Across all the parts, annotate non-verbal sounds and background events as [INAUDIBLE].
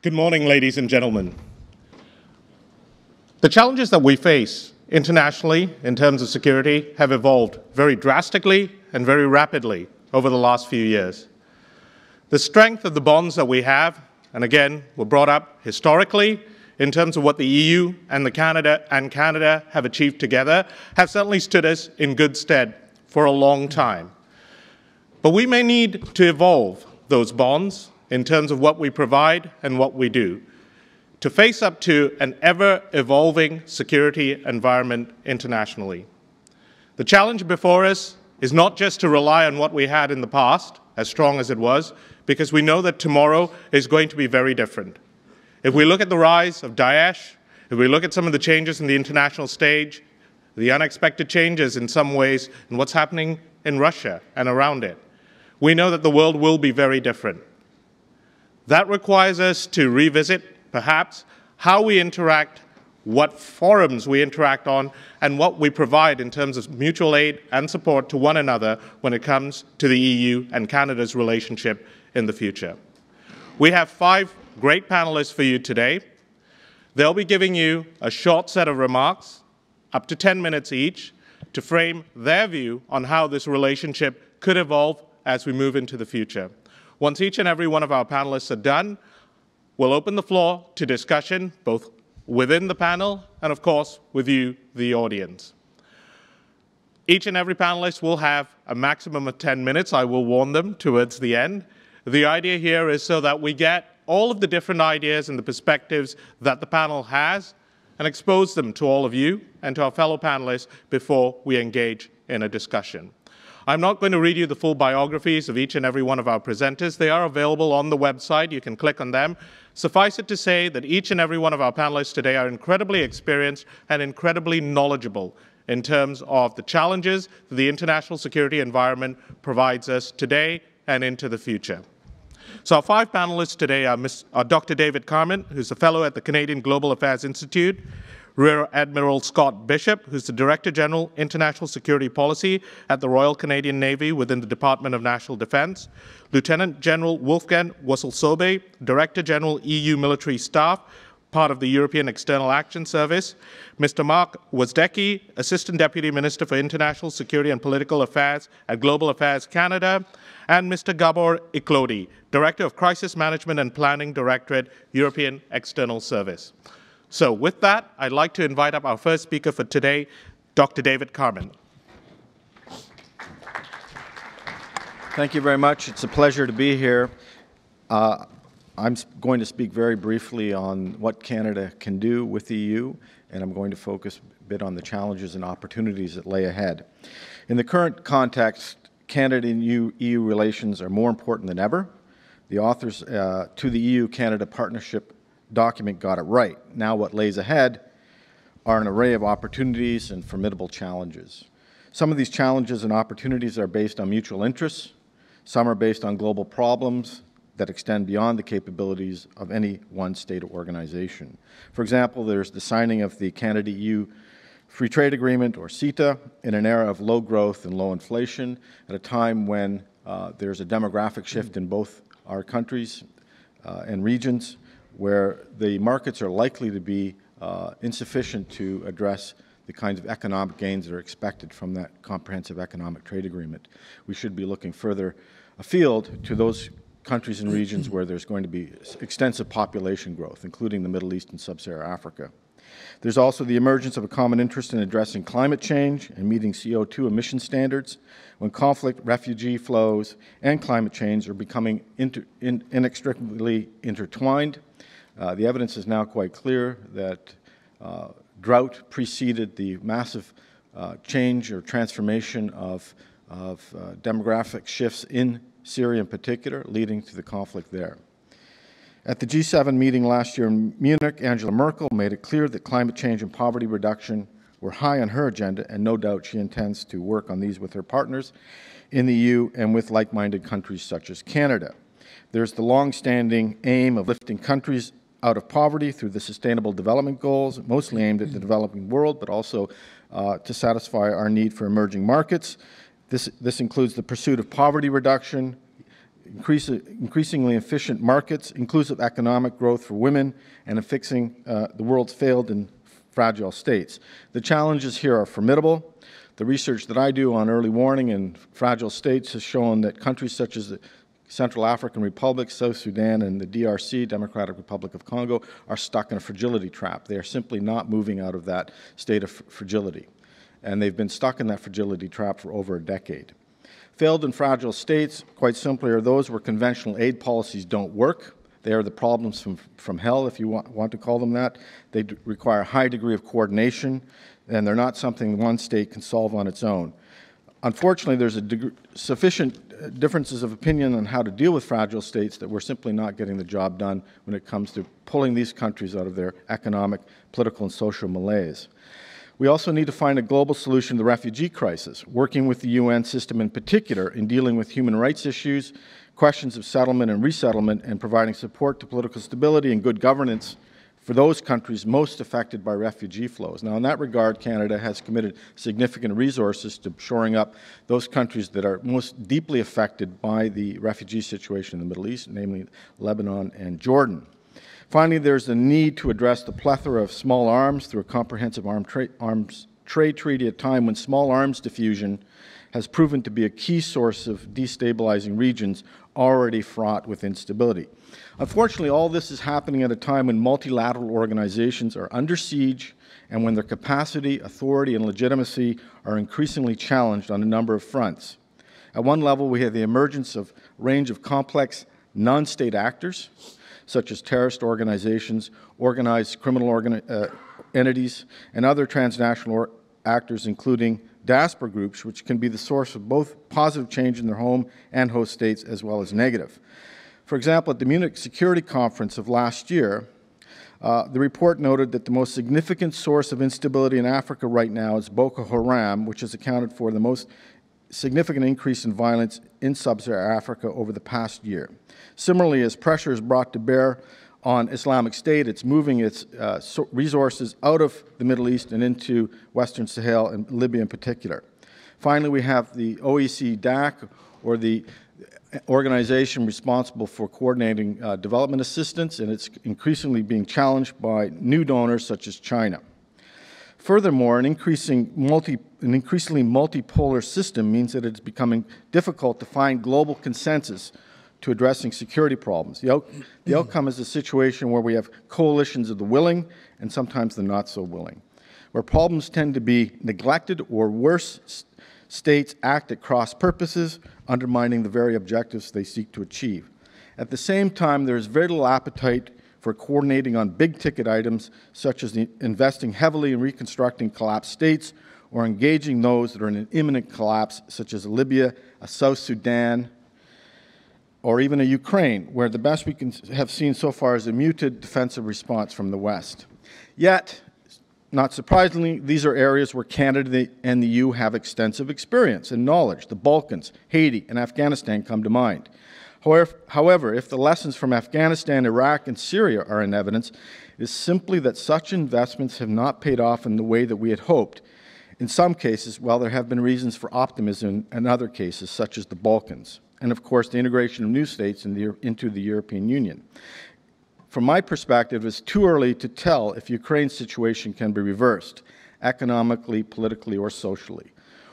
Good morning, ladies and gentlemen. The challenges that we face internationally in terms of security have evolved very drastically and very rapidly over the last few years. The strength of the bonds that we have, and again, were brought up historically in terms of what the EU and the Canada and Canada have achieved together, have certainly stood us in good stead for a long time. But we may need to evolve those bonds in terms of what we provide and what we do to face up to an ever-evolving security environment internationally. The challenge before us is not just to rely on what we had in the past, as strong as it was, because we know that tomorrow is going to be very different. If we look at the rise of Daesh, if we look at some of the changes in the international stage, the unexpected changes in some ways, and what's happening in Russia and around it, we know that the world will be very different. That requires us to revisit, perhaps, how we interact, what forums we interact on, and what we provide in terms of mutual aid and support to one another when it comes to the EU and Canada's relationship in the future. We have five great panelists for you today. They'll be giving you a short set of remarks, up to 10 minutes each, to frame their view on how this relationship could evolve as we move into the future. Once each and every one of our panelists are done, we'll open the floor to discussion, both within the panel and, of course, with you, the audience. Each and every panelist will have a maximum of 10 minutes. I will warn them towards the end. The idea here is so that we get all of the different ideas and the perspectives that the panel has and expose them to all of you and to our fellow panelists before we engage in a discussion. I'm not going to read you the full biographies of each and every one of our presenters. They are available on the website. You can click on them. Suffice it to say that each and every one of our panelists today are incredibly experienced and incredibly knowledgeable in terms of the challenges that the international security environment provides us today and into the future. So our five panelists today are, Ms., are Dr. David Carmen, who's a fellow at the Canadian Global Affairs Institute Rear Admiral Scott Bishop, who's the Director General, International Security Policy at the Royal Canadian Navy within the Department of National Defense, Lieutenant General Wolfgang Wasselsobe, Director General, EU Military Staff, part of the European External Action Service, Mr. Mark Wozdecki, Assistant Deputy Minister for International Security and Political Affairs at Global Affairs Canada, and Mr. Gabor Iklodi, Director of Crisis Management and Planning Directorate, European External Service. So with that, I'd like to invite up our first speaker for today, Dr. David Carmen. Thank you very much. It's a pleasure to be here. Uh, I'm going to speak very briefly on what Canada can do with the EU, and I'm going to focus a bit on the challenges and opportunities that lay ahead. In the current context, Canada and EU, EU relations are more important than ever. The authors uh, to the EU-Canada partnership document got it right. Now what lays ahead are an array of opportunities and formidable challenges. Some of these challenges and opportunities are based on mutual interests. Some are based on global problems that extend beyond the capabilities of any one state or organization. For example, there's the signing of the Canada-EU Free Trade Agreement, or CETA, in an era of low growth and low inflation, at a time when uh, there's a demographic shift in both our countries uh, and regions where the markets are likely to be uh, insufficient to address the kinds of economic gains that are expected from that comprehensive economic trade agreement. We should be looking further afield to those countries and regions where there's going to be extensive population growth, including the Middle East and Sub-Saharan Africa. There's also the emergence of a common interest in addressing climate change and meeting CO2 emission standards when conflict, refugee flows, and climate change are becoming inter in inextricably intertwined. Uh, the evidence is now quite clear that uh, drought preceded the massive uh, change or transformation of, of uh, demographic shifts in Syria in particular, leading to the conflict there. At the G7 meeting last year in Munich, Angela Merkel made it clear that climate change and poverty reduction were high on her agenda, and no doubt she intends to work on these with her partners in the EU and with like-minded countries such as Canada. There's the long-standing aim of lifting countries out of poverty through the Sustainable Development Goals, mostly aimed at the developing world, but also uh, to satisfy our need for emerging markets. This, this includes the pursuit of poverty reduction, increase, increasingly efficient markets, inclusive economic growth for women, and fixing uh, the world's failed and fragile states. The challenges here are formidable. The research that I do on early warning and fragile states has shown that countries such as the Central African Republic, South Sudan, and the DRC, Democratic Republic of Congo, are stuck in a fragility trap. They are simply not moving out of that state of fragility. And they've been stuck in that fragility trap for over a decade. Failed and fragile states, quite simply, are those where conventional aid policies don't work. They are the problems from, from hell, if you want, want to call them that. They require a high degree of coordination, and they're not something one state can solve on its own. Unfortunately, there's a sufficient differences of opinion on how to deal with fragile states that we're simply not getting the job done when it comes to pulling these countries out of their economic, political, and social malaise. We also need to find a global solution to the refugee crisis, working with the UN system in particular in dealing with human rights issues, questions of settlement and resettlement, and providing support to political stability and good governance for those countries most affected by refugee flows. Now, in that regard, Canada has committed significant resources to shoring up those countries that are most deeply affected by the refugee situation in the Middle East, namely Lebanon and Jordan. Finally, there's a need to address the plethora of small arms through a comprehensive arm tra arms trade treaty at a time when small arms diffusion has proven to be a key source of destabilizing regions already fraught with instability. Unfortunately, all this is happening at a time when multilateral organizations are under siege and when their capacity, authority, and legitimacy are increasingly challenged on a number of fronts. At one level, we have the emergence of a range of complex non-state actors, such as terrorist organizations, organized criminal organi uh, entities, and other transnational actors, including diaspora groups, which can be the source of both positive change in their home and host states, as well as negative. For example, at the Munich Security Conference of last year, uh, the report noted that the most significant source of instability in Africa right now is Boko Haram, which has accounted for the most significant increase in violence in sub-Saharan Africa over the past year. Similarly, as pressure is brought to bear on Islamic State, it's moving its uh, so resources out of the Middle East and into Western Sahel and Libya in particular. Finally, we have the OEC DAC, or the organization responsible for coordinating uh, development assistance, and it's increasingly being challenged by new donors such as China. Furthermore, an, increasing multi, an increasingly multipolar system means that it's becoming difficult to find global consensus to addressing security problems. The, out, the outcome is a situation where we have coalitions of the willing and sometimes the not so willing, where problems tend to be neglected or worse, states act at cross purposes, undermining the very objectives they seek to achieve. At the same time, there is very little appetite for coordinating on big ticket items such as investing heavily in reconstructing collapsed states or engaging those that are in an imminent collapse, such as Libya, a South Sudan, or even a Ukraine, where the best we can have seen so far is a muted defensive response from the West. Yet, not surprisingly, these are areas where Canada and the EU have extensive experience and knowledge. The Balkans, Haiti, and Afghanistan come to mind. However, if the lessons from Afghanistan, Iraq, and Syria are in evidence, it is simply that such investments have not paid off in the way that we had hoped. In some cases, while there have been reasons for optimism in other cases, such as the Balkans, and of course the integration of new states into the European Union. From my perspective, it's too early to tell if Ukraine's situation can be reversed, economically, politically, or socially,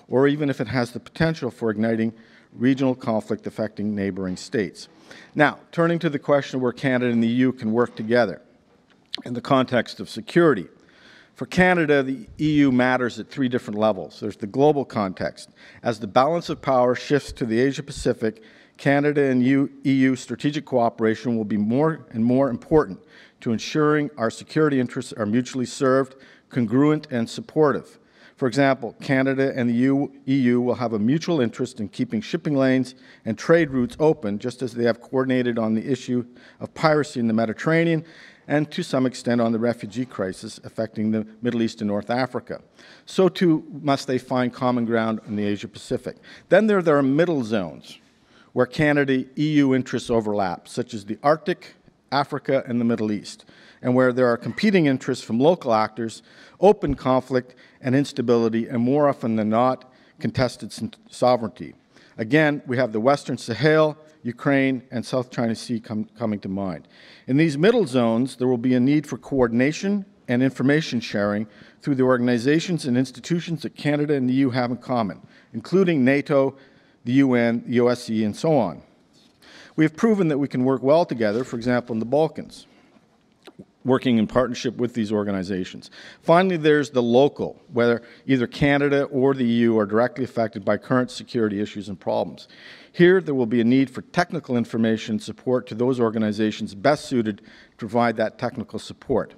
or even if it has the potential for igniting regional conflict affecting neighboring states. Now, turning to the question of where Canada and the EU can work together in the context of security. For Canada, the EU matters at three different levels. There's the global context, as the balance of power shifts to the Asia Pacific Canada and EU strategic cooperation will be more and more important to ensuring our security interests are mutually served, congruent, and supportive. For example, Canada and the EU will have a mutual interest in keeping shipping lanes and trade routes open, just as they have coordinated on the issue of piracy in the Mediterranean and to some extent on the refugee crisis affecting the Middle East and North Africa. So too must they find common ground in the Asia Pacific. Then there, there are middle zones where Canada-EU interests overlap, such as the Arctic, Africa, and the Middle East, and where there are competing interests from local actors, open conflict and instability, and more often than not, contested sovereignty. Again, we have the Western Sahel, Ukraine, and South China Sea com coming to mind. In these middle zones, there will be a need for coordination and information sharing through the organizations and institutions that Canada and the EU have in common, including NATO, the UN, the OSCE, and so on. We have proven that we can work well together, for example, in the Balkans, working in partnership with these organizations. Finally, there's the local, whether either Canada or the EU are directly affected by current security issues and problems. Here, there will be a need for technical information support to those organizations best suited to provide that technical support.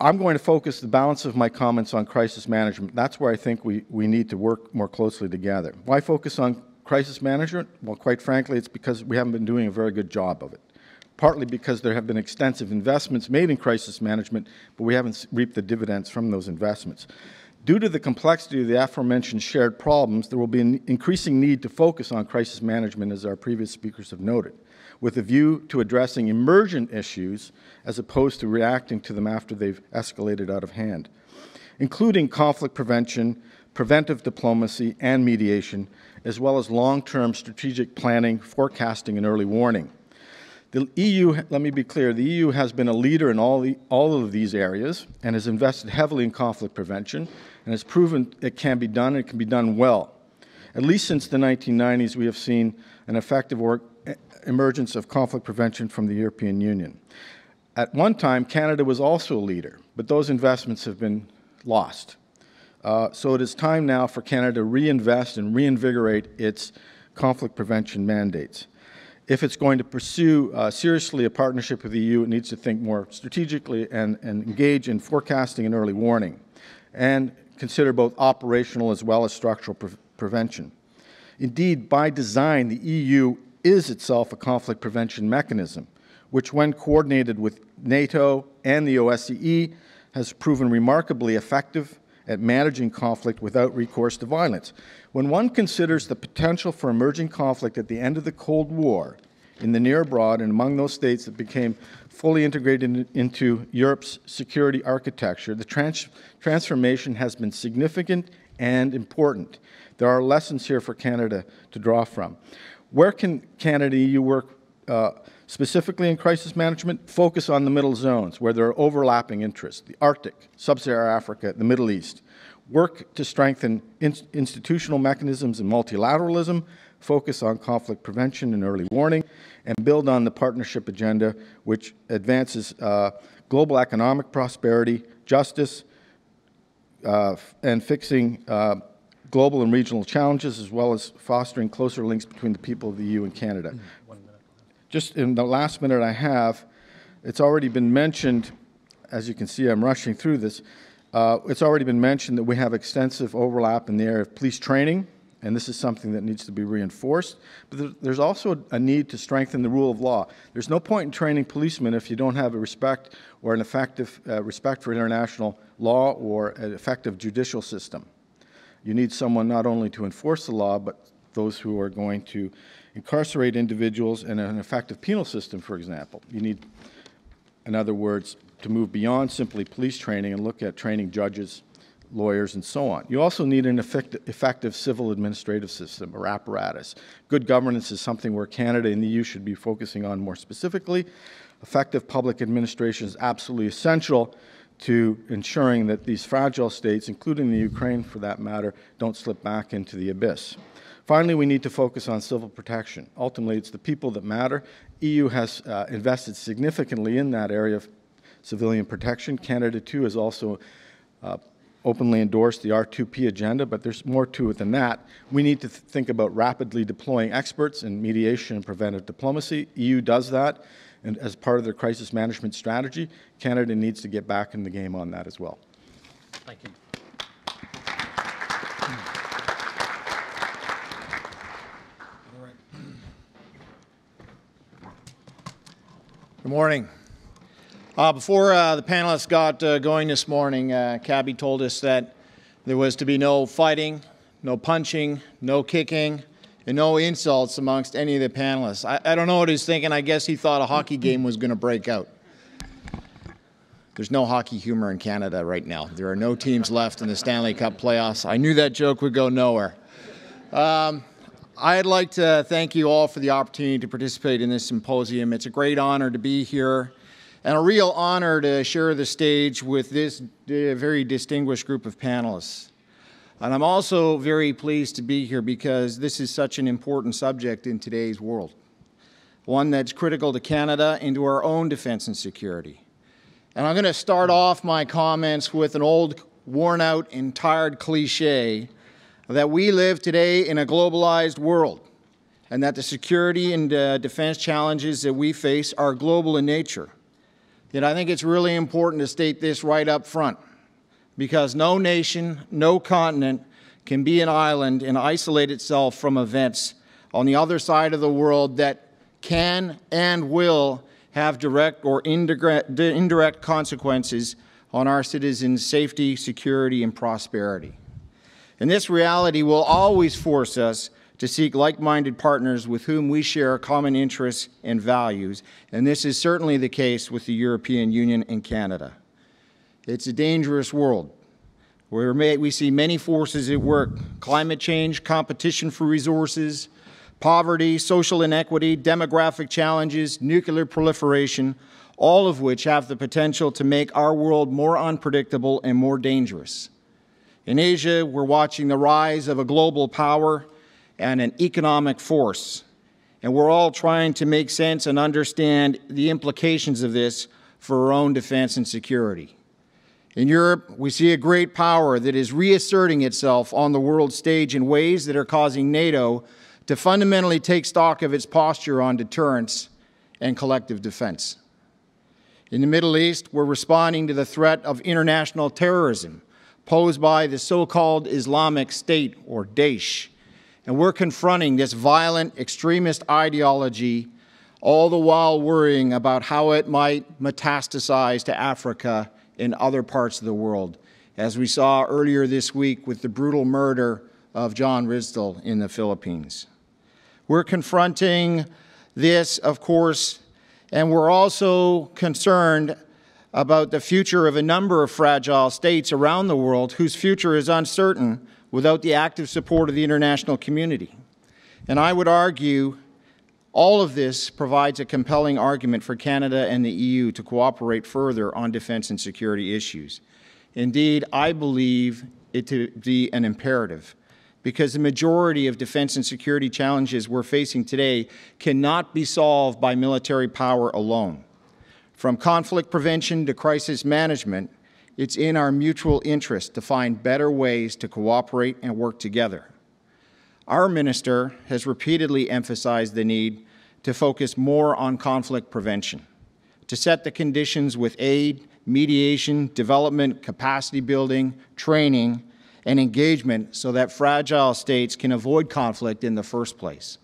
I'm going to focus the balance of my comments on crisis management. That's where I think we, we need to work more closely together. Why focus on crisis management? Well, quite frankly, it's because we haven't been doing a very good job of it. Partly because there have been extensive investments made in crisis management, but we haven't reaped the dividends from those investments. Due to the complexity of the aforementioned shared problems, there will be an increasing need to focus on crisis management, as our previous speakers have noted with a view to addressing emergent issues as opposed to reacting to them after they've escalated out of hand, including conflict prevention, preventive diplomacy, and mediation, as well as long-term strategic planning, forecasting, and early warning. The EU, let me be clear, the EU has been a leader in all, the, all of these areas and has invested heavily in conflict prevention and has proven it can be done and it can be done well. At least since the 1990s, we have seen an effective work emergence of conflict prevention from the European Union. At one time, Canada was also a leader, but those investments have been lost. Uh, so it is time now for Canada to reinvest and reinvigorate its conflict prevention mandates. If it's going to pursue uh, seriously a partnership with the EU, it needs to think more strategically and, and engage in forecasting and early warning, and consider both operational as well as structural pre prevention. Indeed, by design, the EU is itself a conflict prevention mechanism, which when coordinated with NATO and the OSCE has proven remarkably effective at managing conflict without recourse to violence. When one considers the potential for emerging conflict at the end of the Cold War in the near abroad and among those states that became fully integrated in, into Europe's security architecture, the trans transformation has been significant and important. There are lessons here for Canada to draw from. Where can Canada EU work uh, specifically in crisis management? Focus on the middle zones where there are overlapping interests, the Arctic, Sub-Saharan Africa, the Middle East. Work to strengthen in institutional mechanisms and multilateralism, focus on conflict prevention and early warning, and build on the partnership agenda, which advances uh, global economic prosperity, justice, uh, and fixing uh, global and regional challenges, as well as fostering closer links between the people of the EU and Canada. Just in the last minute I have, it's already been mentioned, as you can see, I'm rushing through this. Uh, it's already been mentioned that we have extensive overlap in the area of police training, and this is something that needs to be reinforced. But there's also a need to strengthen the rule of law. There's no point in training policemen if you don't have a respect or an effective uh, respect for international law or an effective judicial system. You need someone not only to enforce the law, but those who are going to incarcerate individuals and in an effective penal system, for example. You need, in other words, to move beyond simply police training and look at training judges, lawyers, and so on. You also need an effective civil administrative system or apparatus. Good governance is something where Canada and the EU should be focusing on more specifically. Effective public administration is absolutely essential to ensuring that these fragile states, including the Ukraine for that matter, don't slip back into the abyss. Finally, we need to focus on civil protection. Ultimately, it's the people that matter. EU has uh, invested significantly in that area of civilian protection. Canada, too, has also uh, openly endorsed the R2P agenda, but there's more to it than that. We need to th think about rapidly deploying experts in mediation and preventive diplomacy. EU does that and as part of their crisis management strategy, Canada needs to get back in the game on that as well. Thank you. Good morning. Uh, before uh, the panelists got uh, going this morning, uh, Cabby told us that there was to be no fighting, no punching, no kicking, and no insults amongst any of the panelists. I, I don't know what he's thinking. I guess he thought a hockey game was going to break out. There's no hockey humor in Canada right now. There are no teams left in the Stanley Cup playoffs. I knew that joke would go nowhere. Um, I'd like to thank you all for the opportunity to participate in this symposium. It's a great honor to be here and a real honor to share the stage with this very distinguished group of panelists. And I'm also very pleased to be here because this is such an important subject in today's world, one that's critical to Canada and to our own defense and security. And I'm going to start off my comments with an old, worn out, and tired cliche that we live today in a globalized world and that the security and uh, defense challenges that we face are global in nature. Yet I think it's really important to state this right up front because no nation, no continent can be an island and isolate itself from events on the other side of the world that can and will have direct or indirect consequences on our citizens' safety, security, and prosperity. And this reality will always force us to seek like-minded partners with whom we share common interests and values, and this is certainly the case with the European Union and Canada. It's a dangerous world. Where we see many forces at work climate change, competition for resources, poverty, social inequity, demographic challenges, nuclear proliferation, all of which have the potential to make our world more unpredictable and more dangerous. In Asia, we're watching the rise of a global power and an economic force. And we're all trying to make sense and understand the implications of this for our own defense and security. In Europe, we see a great power that is reasserting itself on the world stage in ways that are causing NATO to fundamentally take stock of its posture on deterrence and collective defense. In the Middle East, we're responding to the threat of international terrorism posed by the so-called Islamic State, or Daesh. And we're confronting this violent extremist ideology, all the while worrying about how it might metastasize to Africa in other parts of the world, as we saw earlier this week with the brutal murder of John Risdell in the Philippines. We're confronting this, of course, and we're also concerned about the future of a number of fragile states around the world whose future is uncertain without the active support of the international community. And I would argue all of this provides a compelling argument for Canada and the EU to cooperate further on defense and security issues. Indeed, I believe it to be an imperative because the majority of defense and security challenges we're facing today cannot be solved by military power alone. From conflict prevention to crisis management, it's in our mutual interest to find better ways to cooperate and work together. Our minister has repeatedly emphasized the need to focus more on conflict prevention, to set the conditions with aid, mediation, development, capacity building, training, and engagement so that fragile states can avoid conflict in the first place.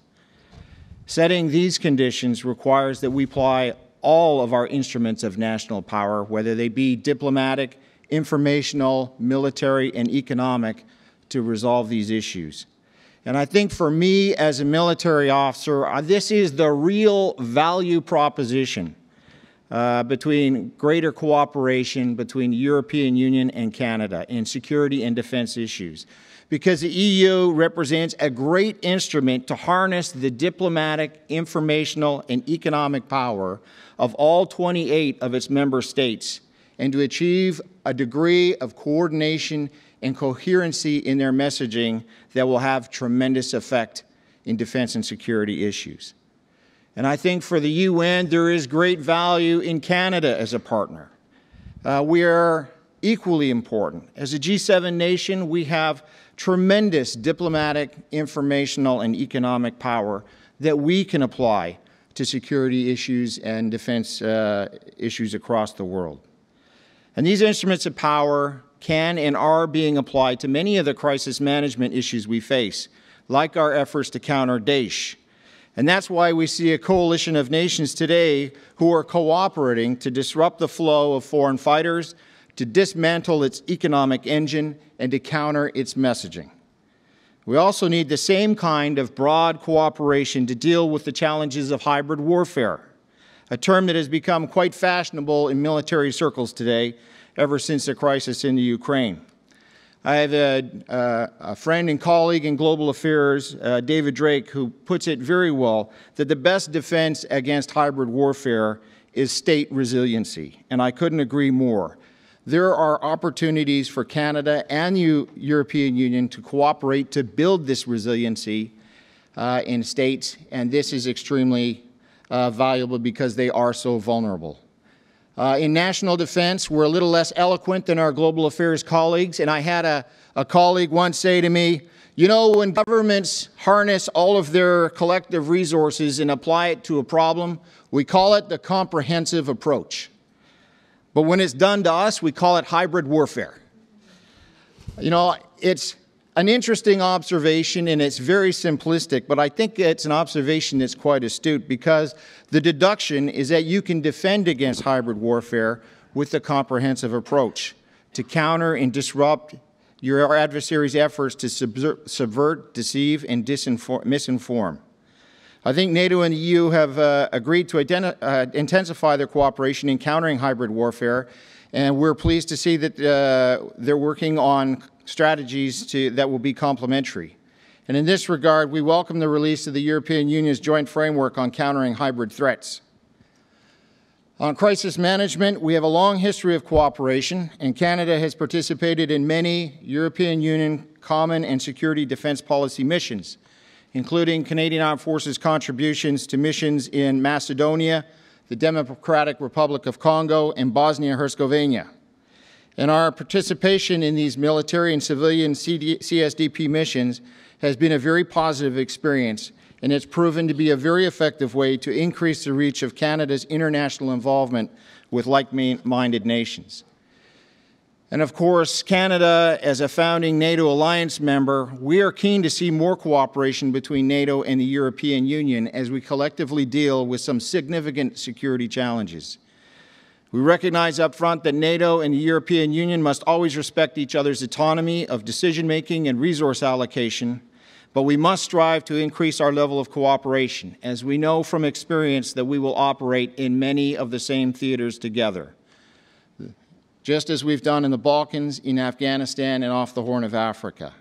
Setting these conditions requires that we apply all of our instruments of national power, whether they be diplomatic, informational, military, and economic, to resolve these issues. And I think for me as a military officer, uh, this is the real value proposition uh, between greater cooperation between the European Union and Canada in security and defense issues. Because the EU represents a great instrument to harness the diplomatic, informational, and economic power of all 28 of its member states and to achieve a degree of coordination and coherency in their messaging that will have tremendous effect in defense and security issues. And I think for the UN, there is great value in Canada as a partner. Uh, we are equally important. As a G7 nation, we have tremendous diplomatic, informational, and economic power that we can apply to security issues and defense uh, issues across the world. And these instruments of power can and are being applied to many of the crisis management issues we face, like our efforts to counter Daesh. And that's why we see a coalition of nations today who are cooperating to disrupt the flow of foreign fighters, to dismantle its economic engine, and to counter its messaging. We also need the same kind of broad cooperation to deal with the challenges of hybrid warfare, a term that has become quite fashionable in military circles today, ever since the crisis in the Ukraine. I have a, uh, a friend and colleague in global affairs, uh, David Drake, who puts it very well that the best defense against hybrid warfare is state resiliency, and I couldn't agree more. There are opportunities for Canada and the European Union to cooperate to build this resiliency uh, in states, and this is extremely uh, valuable because they are so vulnerable. Uh, in national defense, we're a little less eloquent than our global affairs colleagues, and I had a, a colleague once say to me, you know, when governments harness all of their collective resources and apply it to a problem, we call it the comprehensive approach. But when it's done to us, we call it hybrid warfare. You know, it's an interesting observation, and it's very simplistic, but I think it's an observation that's quite astute because the deduction is that you can defend against hybrid warfare with a comprehensive approach to counter and disrupt your adversary's efforts to subvert, deceive, and misinform. I think NATO and the EU have uh, agreed to uh, intensify their cooperation in countering hybrid warfare and we're pleased to see that uh, they're working on strategies to, that will be complementary. And in this regard, we welcome the release of the European Union's joint framework on countering hybrid threats. On crisis management, we have a long history of cooperation, and Canada has participated in many European Union common and security defense policy missions, including Canadian Armed Forces contributions to missions in Macedonia, the Democratic Republic of Congo, and Bosnia-Herzegovina. And our participation in these military and civilian CD CSDP missions has been a very positive experience, and it's proven to be a very effective way to increase the reach of Canada's international involvement with like-minded nations. And of course, Canada, as a founding NATO alliance member, we are keen to see more cooperation between NATO and the European Union as we collectively deal with some significant security challenges. We recognize up front that NATO and the European Union must always respect each other's autonomy of decision-making and resource allocation, but we must strive to increase our level of cooperation, as we know from experience that we will operate in many of the same theaters together just as we've done in the Balkans, in Afghanistan, and off the Horn of Africa.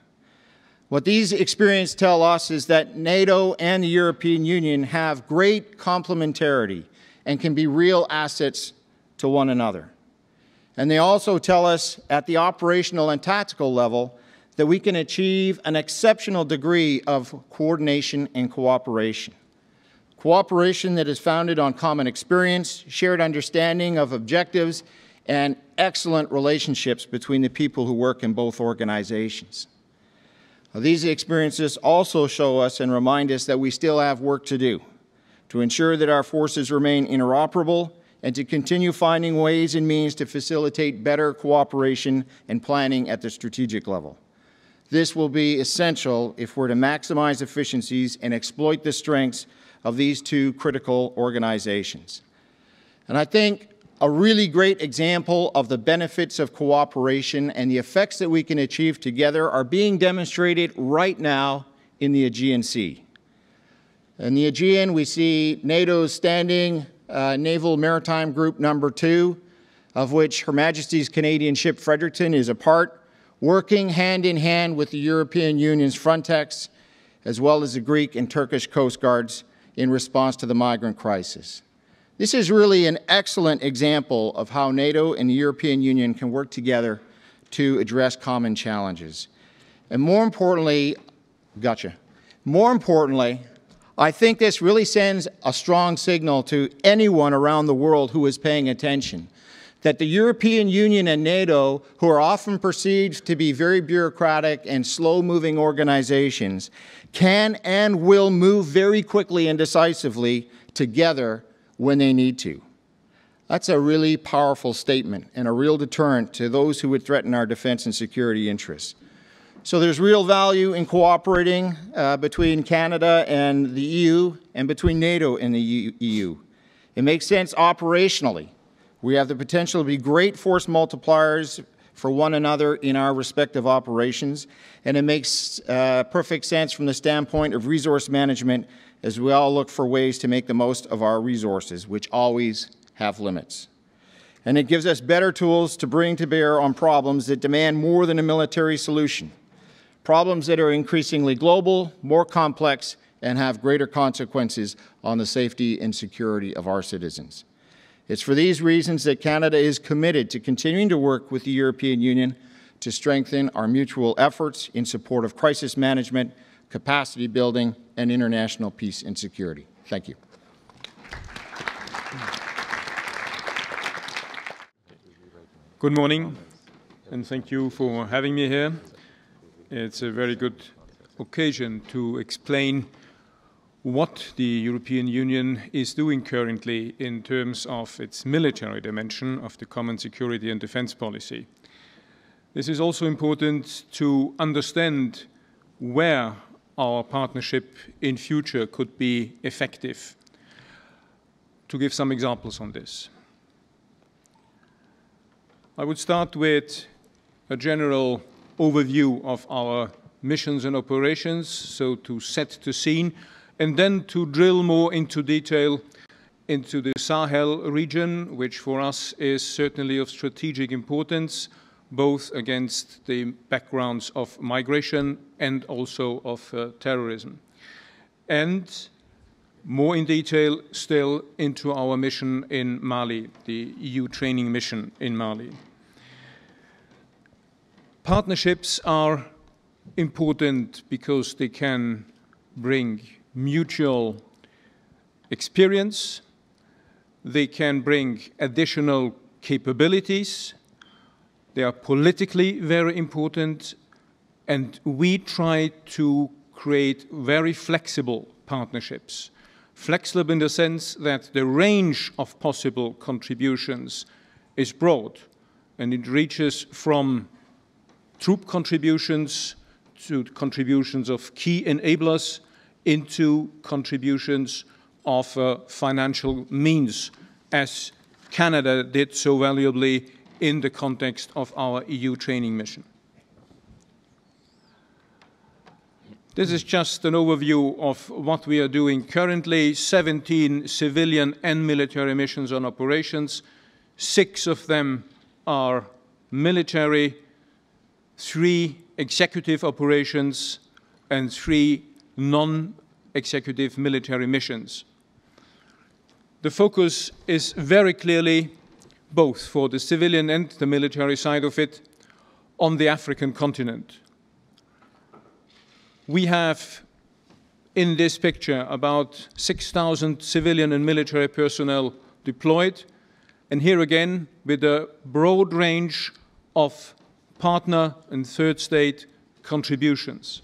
What these experiences tell us is that NATO and the European Union have great complementarity and can be real assets to one another. And they also tell us at the operational and tactical level that we can achieve an exceptional degree of coordination and cooperation. Cooperation that is founded on common experience, shared understanding of objectives, and excellent relationships between the people who work in both organizations. These experiences also show us and remind us that we still have work to do to ensure that our forces remain interoperable and to continue finding ways and means to facilitate better cooperation and planning at the strategic level. This will be essential if we're to maximize efficiencies and exploit the strengths of these two critical organizations. And I think a really great example of the benefits of cooperation and the effects that we can achieve together are being demonstrated right now in the Aegean Sea. In the Aegean, we see NATO's standing uh, Naval Maritime Group number two, of which Her Majesty's Canadian ship Fredericton is a part, working hand in hand with the European Union's Frontex, as well as the Greek and Turkish coast guards in response to the migrant crisis. This is really an excellent example of how NATO and the European Union can work together to address common challenges. And more importantly, gotcha. More importantly, I think this really sends a strong signal to anyone around the world who is paying attention that the European Union and NATO, who are often perceived to be very bureaucratic and slow-moving organizations, can and will move very quickly and decisively together when they need to. That's a really powerful statement and a real deterrent to those who would threaten our defense and security interests. So there's real value in cooperating uh, between Canada and the EU and between NATO and the EU. It makes sense operationally. We have the potential to be great force multipliers for one another in our respective operations, and it makes uh, perfect sense from the standpoint of resource management as we all look for ways to make the most of our resources, which always have limits. And it gives us better tools to bring to bear on problems that demand more than a military solution, problems that are increasingly global, more complex, and have greater consequences on the safety and security of our citizens. It's for these reasons that Canada is committed to continuing to work with the European Union to strengthen our mutual efforts in support of crisis management capacity building, and international peace and security. Thank you. Good morning, and thank you for having me here. It's a very good occasion to explain what the European Union is doing currently in terms of its military dimension of the common security and defense policy. This is also important to understand where our partnership in future could be effective. To give some examples on this. I would start with a general overview of our missions and operations, so to set the scene, and then to drill more into detail into the Sahel region, which for us is certainly of strategic importance, both against the backgrounds of migration and also of uh, terrorism. And more in detail still into our mission in Mali, the EU training mission in Mali. Partnerships are important because they can bring mutual experience, they can bring additional capabilities, they are politically very important, and we try to create very flexible partnerships. Flexible in the sense that the range of possible contributions is broad, and it reaches from troop contributions to contributions of key enablers into contributions of uh, financial means, as Canada did so valuably in the context of our EU training mission. This is just an overview of what we are doing currently. 17 civilian and military missions and operations. Six of them are military, three executive operations, and three non-executive military missions. The focus is very clearly both for the civilian and the military side of it, on the African continent. We have in this picture about 6,000 civilian and military personnel deployed, and here again with a broad range of partner and third state contributions.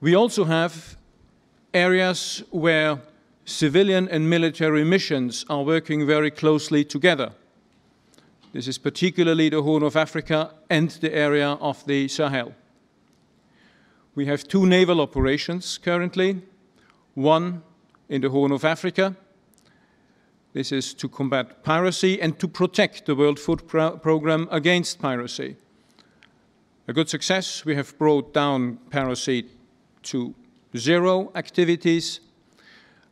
We also have areas where civilian and military missions are working very closely together. This is particularly the Horn of Africa and the area of the Sahel. We have two naval operations currently, one in the Horn of Africa. This is to combat piracy and to protect the World Food Pro Programme against piracy. A good success, we have brought down piracy to zero activities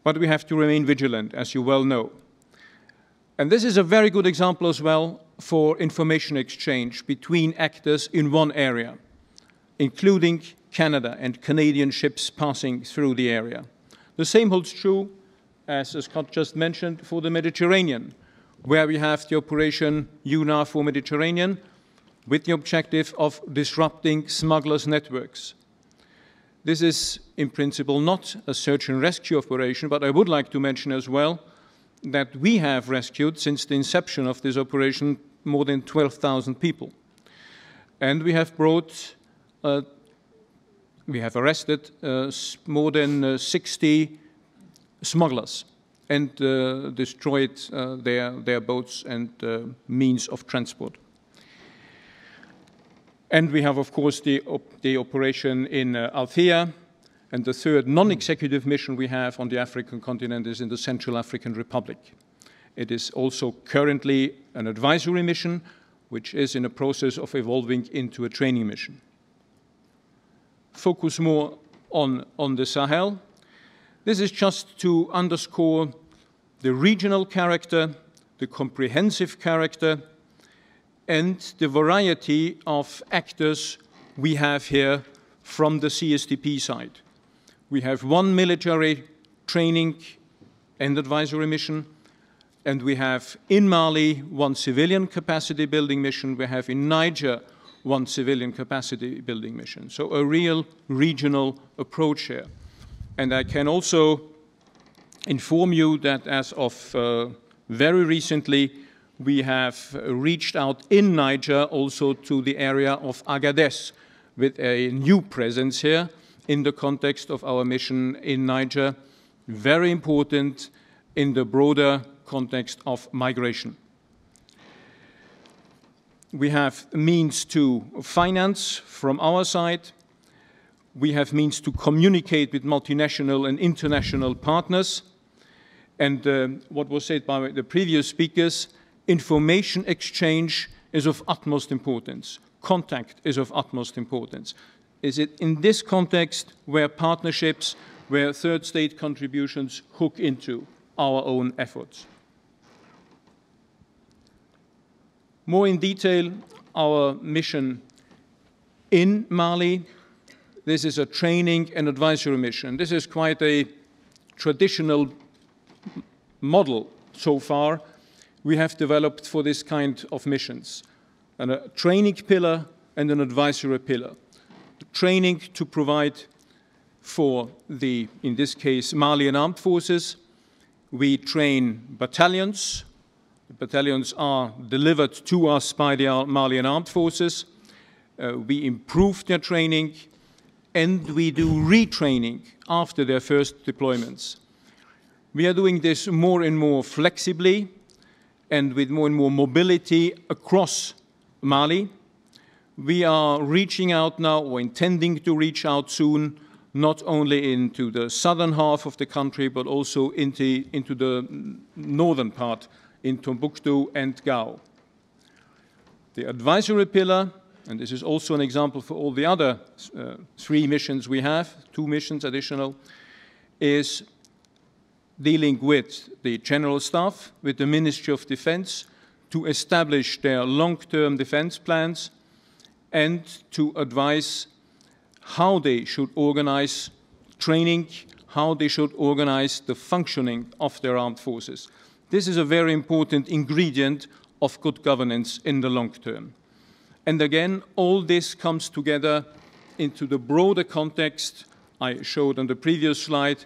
but we have to remain vigilant, as you well know. And this is a very good example as well for information exchange between actors in one area, including Canada and Canadian ships passing through the area. The same holds true, as Scott just mentioned, for the Mediterranean, where we have the operation UNAR for Mediterranean with the objective of disrupting smugglers' networks. This is, in principle, not a search and rescue operation, but I would like to mention as well that we have rescued, since the inception of this operation, more than 12,000 people. And we have brought, uh, we have arrested uh, more than uh, 60 smugglers and uh, destroyed uh, their, their boats and uh, means of transport. And we have, of course, the, op the operation in uh, Althea. And the third non-executive mission we have on the African continent is in the Central African Republic. It is also currently an advisory mission, which is in a process of evolving into a training mission. Focus more on, on the Sahel. This is just to underscore the regional character, the comprehensive character, and the variety of actors we have here from the CSTP side. We have one military training and advisory mission, and we have in Mali one civilian capacity building mission, we have in Niger one civilian capacity building mission. So a real regional approach here. And I can also inform you that as of uh, very recently, we have reached out in Niger also to the area of Agadez with a new presence here in the context of our mission in Niger, very important in the broader context of migration. We have means to finance from our side. We have means to communicate with multinational and international partners. And uh, what was said by the previous speakers, information exchange is of utmost importance. Contact is of utmost importance. Is it in this context where partnerships, where third state contributions hook into our own efforts? More in detail, our mission in Mali. This is a training and advisory mission. This is quite a traditional model so far we have developed for this kind of missions. And a training pillar and an advisory pillar. Training to provide for the, in this case, Malian armed forces. We train battalions. The battalions are delivered to us by the Malian armed forces. Uh, we improve their training and we do retraining after their first deployments. We are doing this more and more flexibly and with more and more mobility across Mali. We are reaching out now, or intending to reach out soon, not only into the southern half of the country, but also into, into the northern part, in Timbuktu and Gao. The advisory pillar, and this is also an example for all the other uh, three missions we have, two missions additional, is dealing with the general staff, with the Ministry of Defense, to establish their long-term defense plans and to advise how they should organize training, how they should organize the functioning of their armed forces. This is a very important ingredient of good governance in the long term. And again, all this comes together into the broader context I showed on the previous slide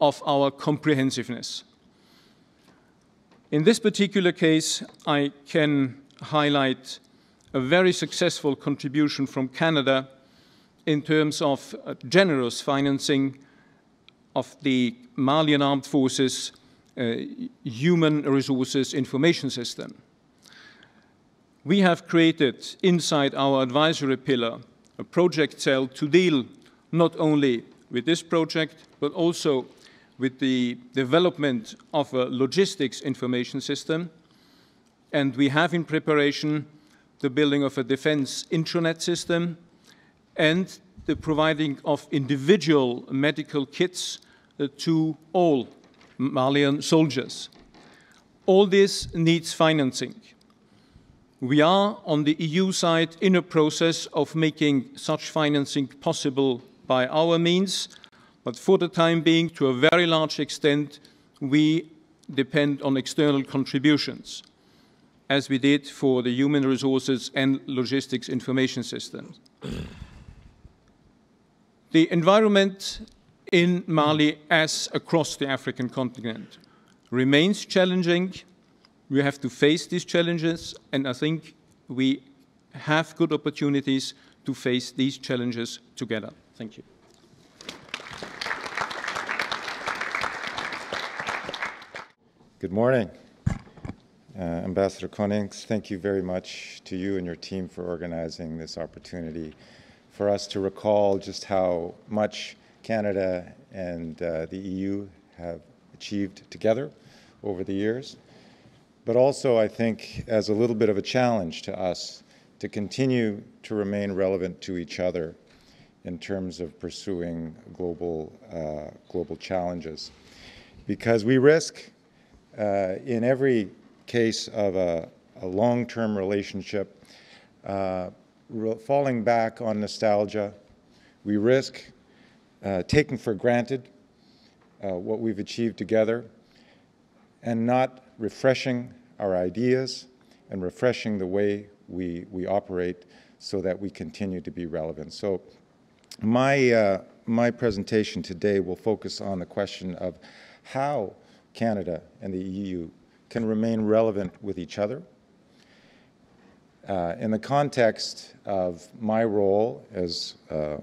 of our comprehensiveness. In this particular case, I can highlight a very successful contribution from Canada in terms of uh, generous financing of the Malian Armed Forces uh, Human Resources Information System. We have created inside our advisory pillar a project cell to deal not only with this project, but also with the development of a logistics information system. And we have in preparation the building of a defense intranet system and the providing of individual medical kits uh, to all Malian soldiers. All this needs financing. We are, on the EU side, in a process of making such financing possible by our means, but for the time being, to a very large extent, we depend on external contributions, as we did for the human resources and logistics information systems. [CLEARS THROAT] the environment in Mali, as across the African continent, remains challenging. We have to face these challenges, and I think we have good opportunities to face these challenges together. Thank you. Good morning. Uh, Ambassador Konings, thank you very much to you and your team for organizing this opportunity for us to recall just how much Canada and uh, the EU have achieved together over the years. But also, I think, as a little bit of a challenge to us to continue to remain relevant to each other in terms of pursuing global, uh, global challenges. Because we risk uh, in every case of a, a long-term relationship, uh, re falling back on nostalgia, we risk uh, taking for granted what we've achieved together and not refreshing our ideas and refreshing the way we, we operate so that we continue to be relevant. So my, uh, my presentation today will focus on the question of how Canada, and the EU can remain relevant with each other. Uh, in the context of my role as uh,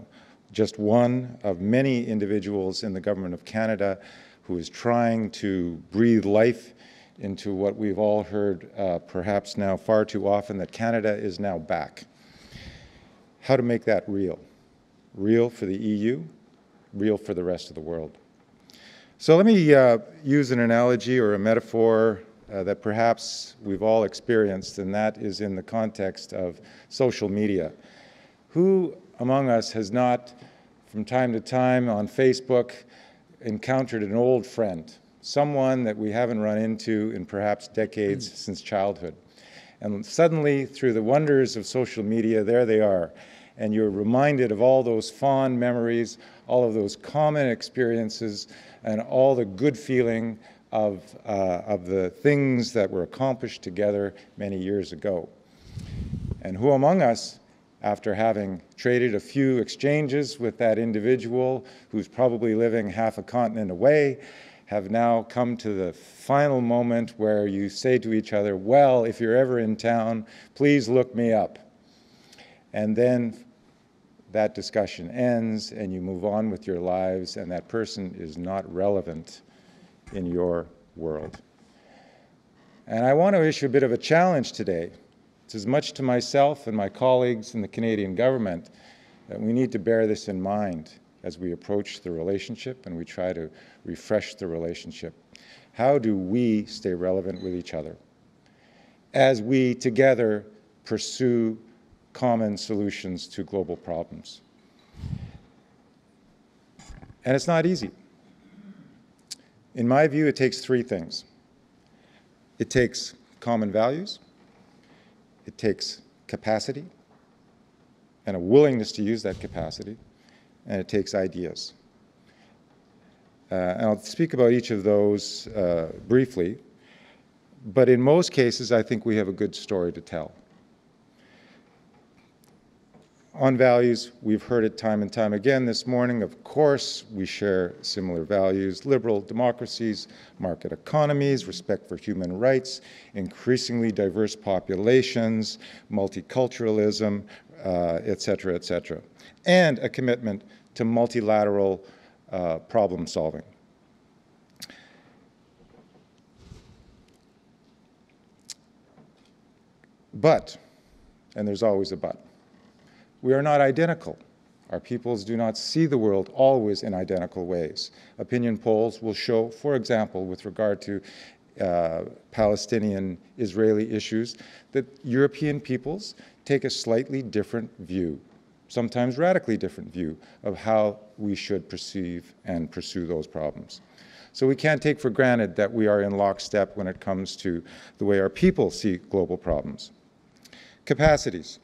just one of many individuals in the government of Canada who is trying to breathe life into what we've all heard uh, perhaps now far too often that Canada is now back. How to make that real? Real for the EU, real for the rest of the world. So let me uh, use an analogy or a metaphor uh, that perhaps we've all experienced, and that is in the context of social media. Who among us has not, from time to time on Facebook, encountered an old friend, someone that we haven't run into in perhaps decades mm. since childhood? And suddenly, through the wonders of social media, there they are and you're reminded of all those fond memories, all of those common experiences, and all the good feeling of, uh, of the things that were accomplished together many years ago. And who among us, after having traded a few exchanges with that individual who's probably living half a continent away, have now come to the final moment where you say to each other, well, if you're ever in town, please look me up. And then that discussion ends and you move on with your lives and that person is not relevant in your world. And I want to issue a bit of a challenge today. It's as much to myself and my colleagues in the Canadian government that we need to bear this in mind as we approach the relationship and we try to refresh the relationship. How do we stay relevant with each other as we together pursue common solutions to global problems. And it's not easy. In my view, it takes three things. It takes common values, it takes capacity, and a willingness to use that capacity, and it takes ideas. Uh, and I'll speak about each of those uh, briefly, but in most cases, I think we have a good story to tell. On values, we've heard it time and time again this morning. Of course, we share similar values liberal democracies, market economies, respect for human rights, increasingly diverse populations, multiculturalism, uh, et cetera, et cetera, and a commitment to multilateral uh, problem solving. But, and there's always a but. We are not identical. Our peoples do not see the world always in identical ways. Opinion polls will show, for example, with regard to uh, Palestinian Israeli issues, that European peoples take a slightly different view, sometimes radically different view, of how we should perceive and pursue those problems. So we can't take for granted that we are in lockstep when it comes to the way our people see global problems. Capacities.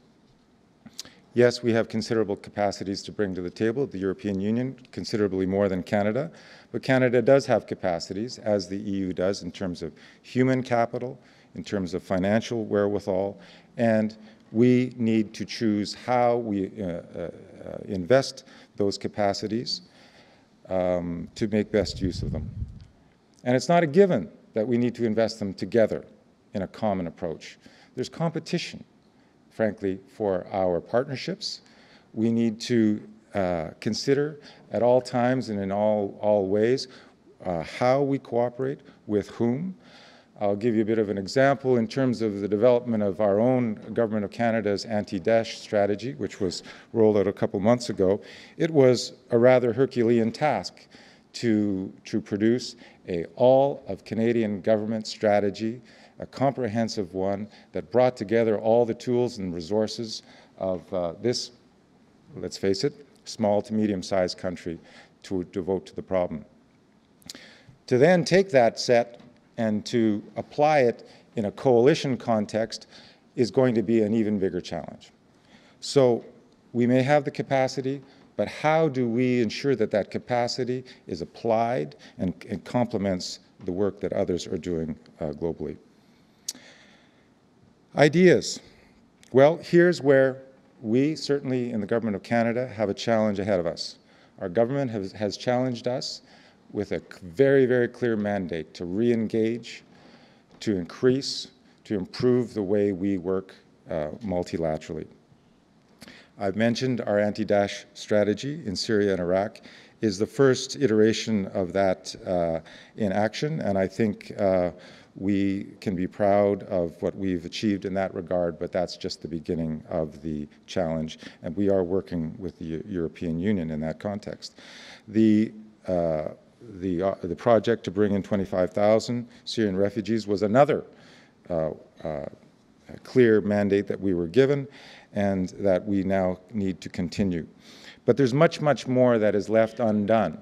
Yes, we have considerable capacities to bring to the table, the European Union, considerably more than Canada, but Canada does have capacities, as the EU does, in terms of human capital, in terms of financial wherewithal, and we need to choose how we uh, uh, uh, invest those capacities um, to make best use of them. And it's not a given that we need to invest them together in a common approach. There's competition frankly, for our partnerships. We need to uh, consider at all times and in all, all ways uh, how we cooperate, with whom. I'll give you a bit of an example in terms of the development of our own Government of Canada's anti-Daesh strategy, which was rolled out a couple months ago. It was a rather Herculean task to, to produce a all of Canadian government strategy a comprehensive one that brought together all the tools and resources of uh, this, let's face it, small to medium-sized country to devote to the problem. To then take that set and to apply it in a coalition context is going to be an even bigger challenge. So we may have the capacity, but how do we ensure that that capacity is applied and, and complements the work that others are doing uh, globally? Ideas. Well, here's where we, certainly in the Government of Canada, have a challenge ahead of us. Our government has, has challenged us with a very, very clear mandate to re-engage, to increase, to improve the way we work uh, multilaterally. I've mentioned our anti-Daesh strategy in Syria and Iraq is the first iteration of that uh, in action, and I think uh, we can be proud of what we've achieved in that regard, but that's just the beginning of the challenge. And we are working with the European Union in that context. The uh, the, uh, the project to bring in 25,000 Syrian refugees was another uh, uh, clear mandate that we were given and that we now need to continue. But there's much, much more that is left undone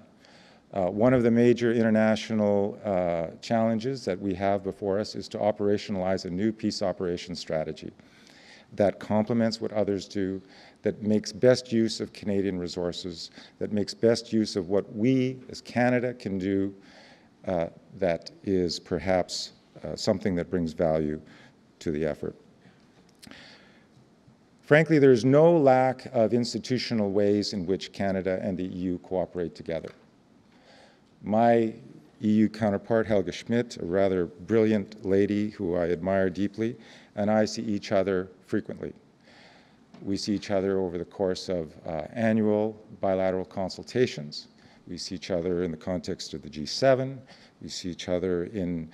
uh, one of the major international uh, challenges that we have before us is to operationalize a new peace operations strategy that complements what others do, that makes best use of Canadian resources, that makes best use of what we as Canada can do uh, that is perhaps uh, something that brings value to the effort. Frankly, there is no lack of institutional ways in which Canada and the EU cooperate together my EU counterpart, Helga Schmidt, a rather brilliant lady who I admire deeply, and I see each other frequently. We see each other over the course of uh, annual bilateral consultations. We see each other in the context of the G7. We see each other in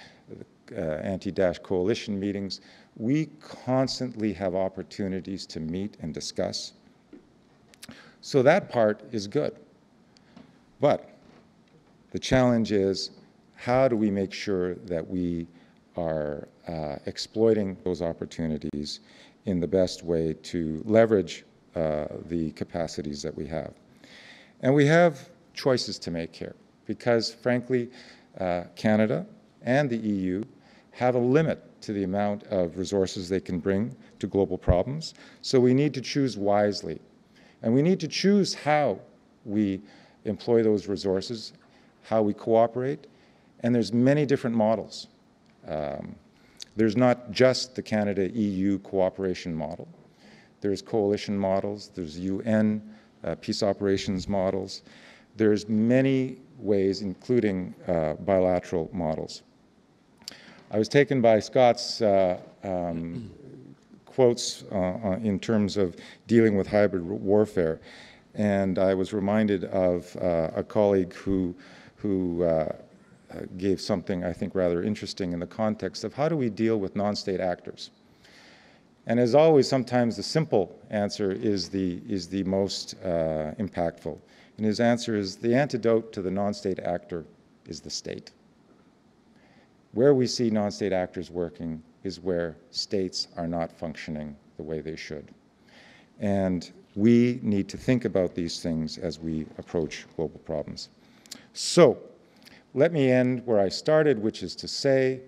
uh, anti-Daesh coalition meetings. We constantly have opportunities to meet and discuss. So that part is good. But the challenge is how do we make sure that we are uh, exploiting those opportunities in the best way to leverage uh, the capacities that we have. And we have choices to make here because, frankly, uh, Canada and the EU have a limit to the amount of resources they can bring to global problems. So we need to choose wisely. And we need to choose how we employ those resources how we cooperate, and there's many different models. Um, there's not just the Canada-EU cooperation model. There's coalition models, there's UN uh, peace operations models. There's many ways, including uh, bilateral models. I was taken by Scott's uh, um, quotes uh, uh, in terms of dealing with hybrid warfare, and I was reminded of uh, a colleague who who uh, uh, gave something I think rather interesting in the context of how do we deal with non-state actors. And as always, sometimes the simple answer is the, is the most uh, impactful. And his answer is the antidote to the non-state actor is the state. Where we see non-state actors working is where states are not functioning the way they should. And we need to think about these things as we approach global problems. So let me end where I started, which is to say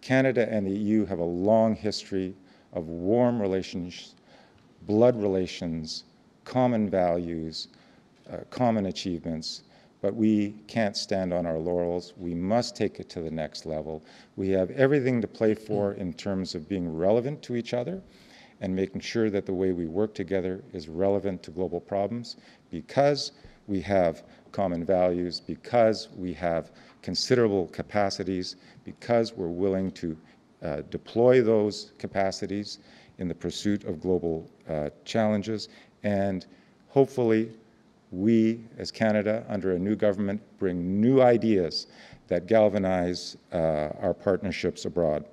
Canada and the EU have a long history of warm relations, blood relations, common values, uh, common achievements, but we can't stand on our laurels. We must take it to the next level. We have everything to play for mm. in terms of being relevant to each other and making sure that the way we work together is relevant to global problems because we have common values, because we have considerable capacities, because we're willing to uh, deploy those capacities in the pursuit of global uh, challenges. And hopefully, we as Canada, under a new government, bring new ideas that galvanize uh, our partnerships abroad.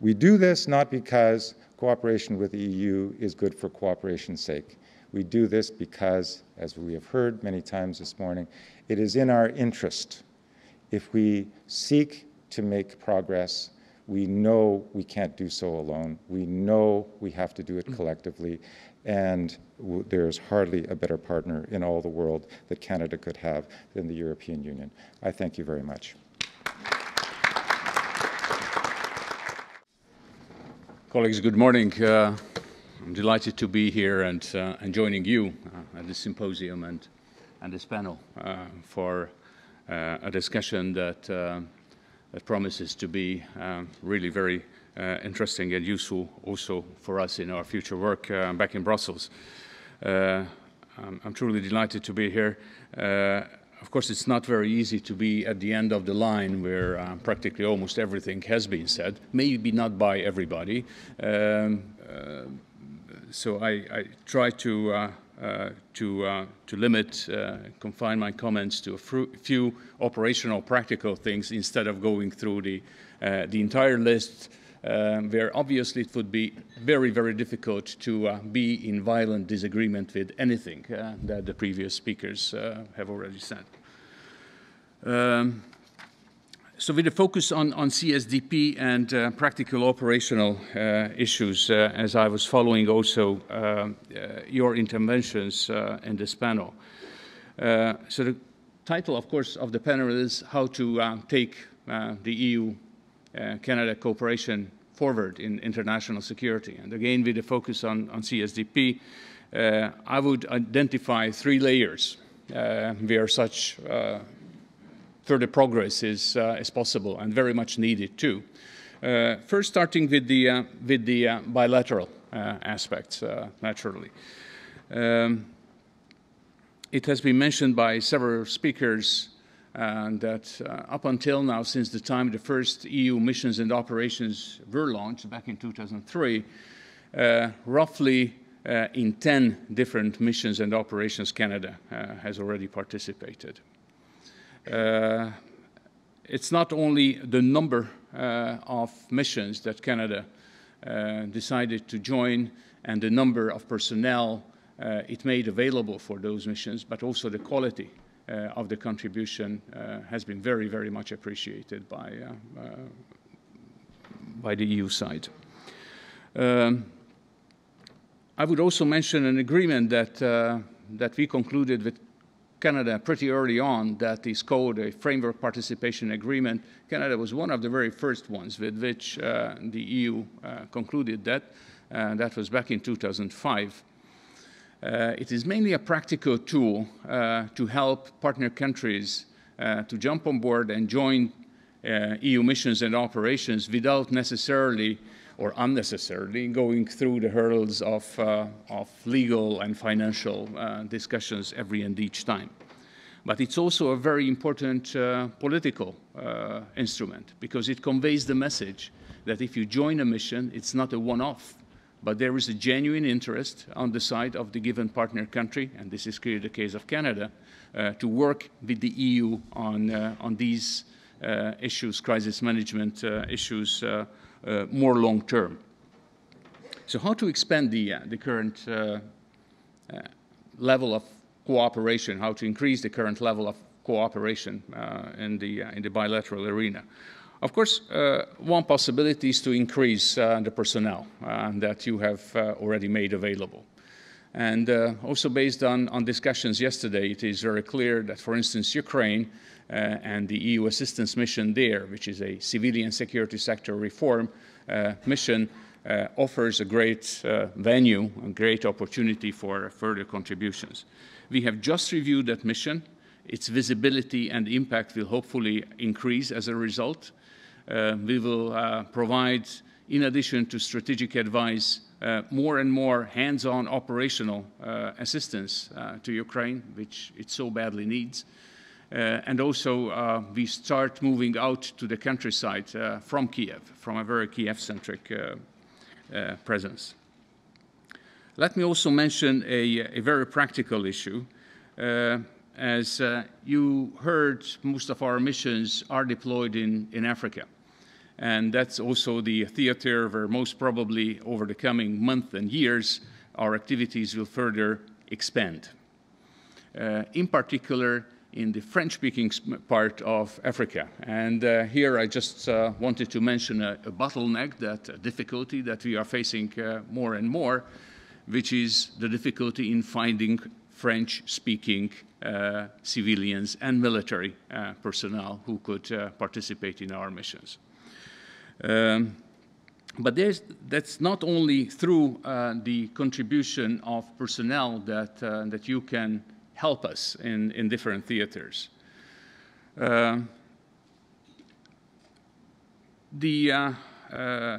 We do this not because cooperation with the EU is good for cooperation's sake. We do this because, as we have heard many times this morning, it is in our interest. If we seek to make progress, we know we can't do so alone. We know we have to do it collectively. And there's hardly a better partner in all the world that Canada could have than the European Union. I thank you very much. Colleagues, good morning. Uh I'm delighted to be here and, uh, and joining you uh, at this symposium and, and this panel uh, for uh, a discussion that, uh, that, promises to be uh, really very interesting and useful also for us in our future work back in Brussels. I'm, I'm, truly delighted to be here. of course, it's not very easy to be at the end of the line where practically almost everything has been said, maybe not by everybody. Um, so I, I, try to, uh, uh, to, uh, to limit, confine my comments to a few operational practical things instead of going through the, the entire list um, where obviously it would be very, very difficult to uh, be in violent disagreement with anything uh, that the previous speakers uh, have already said. Um, so with a focus on, on CSDP and uh, practical operational uh, issues, uh, as I was following also uh, uh, your interventions uh, in this panel. so the title, of course, of the panel is How to Take the EU-Canada Cooperation Forward in International Security. And again, with a focus on, on CSDP, I would identify three layers where such further progress is, uh, is possible and very much needed too. Uh, first, starting with the, uh, with the bilateral aspects, naturally. Um, it has been mentioned by several speakers that uh, up until now, since the time the first EU missions and operations were launched back in 2003, uh, roughly uh, in 10 different missions and operations Canada has already participated. Uh, it's not only the number uh, of missions that Canada uh, decided to join and the number of personnel it made available for those missions, but also the quality of the contribution has been very, very much appreciated by, by the EU side. Um, I would also mention an agreement that, uh, that we concluded with Canada pretty early on that is called a framework participation agreement, Canada was one of the very first ones with which uh, the EU uh, concluded that. Uh, that was back in 2005. Uh, it is mainly a practical tool uh, to help partner countries uh, to jump on board and join EU missions and operations without necessarily or unnecessarily going through the hurdles of, uh, of legal and financial uh, discussions every and each time. But it's also a very important uh, political uh, instrument because it conveys the message that if you join a mission, it's not a one-off, but there is a genuine interest on the side of the given partner country, and this is clearly the case of Canada, uh, to work with the EU on, uh, on these issues, crisis management issues, uh, more long term. So how to expand the, uh, the current uh, level of cooperation, how to increase the current level of cooperation in, the, in the bilateral arena? Of course, uh, one possibility is to increase uh, the personnel uh, that you have already made available. And also based on, on discussions yesterday, it is very clear that, for instance, Ukraine uh, and the EU assistance mission there, which is a civilian security sector reform uh, mission, uh, offers a great venue, a great opportunity for further contributions. We have just reviewed that mission. Its visibility and impact will hopefully increase as a result. Uh, we will uh, provide, in addition to strategic advice, uh, more and more hands-on operational assistance to Ukraine, which it so badly needs. Uh, and also, uh, we start moving out to the countryside uh, from Kiev, from a very Kiev-centric presence. Let me also mention a, a very practical issue. as you heard, most of our missions are deployed in, in Africa. And that's also the theater where most probably over the coming month and years, our activities will further expand. Uh, in particular, in the French-speaking part of Africa. And uh, here I just uh, wanted to mention a, a bottleneck, that a difficulty that we are facing uh, more and more, which is the difficulty in finding French-speaking uh, civilians and military uh, personnel who could uh, participate in our missions. Um, but that's not only through the contribution of personnel that, that you can help us in, in different theaters. Uh, the, uh, uh,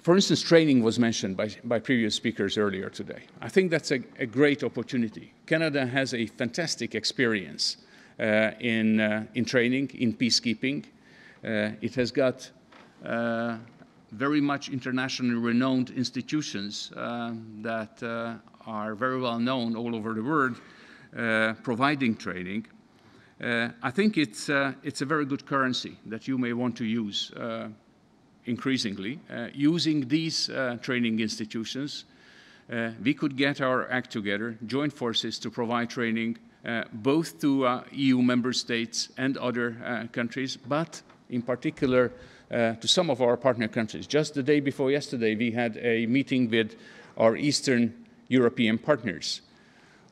for instance, training was mentioned by, by previous speakers earlier today. I think that's a, a great opportunity. Canada has a fantastic experience uh, in, uh, in training, in peacekeeping. Uh, it has got very much internationally renowned institutions that are very well known all over the world uh, providing training, uh, I think it's, uh, it's a very good currency that you may want to use increasingly. using these training institutions, we could get our act together, join forces to provide training uh, both to uh, EU member states and other uh, countries, but in particular to some of our partner countries. Just the day before yesterday, we had a meeting with our Eastern European partners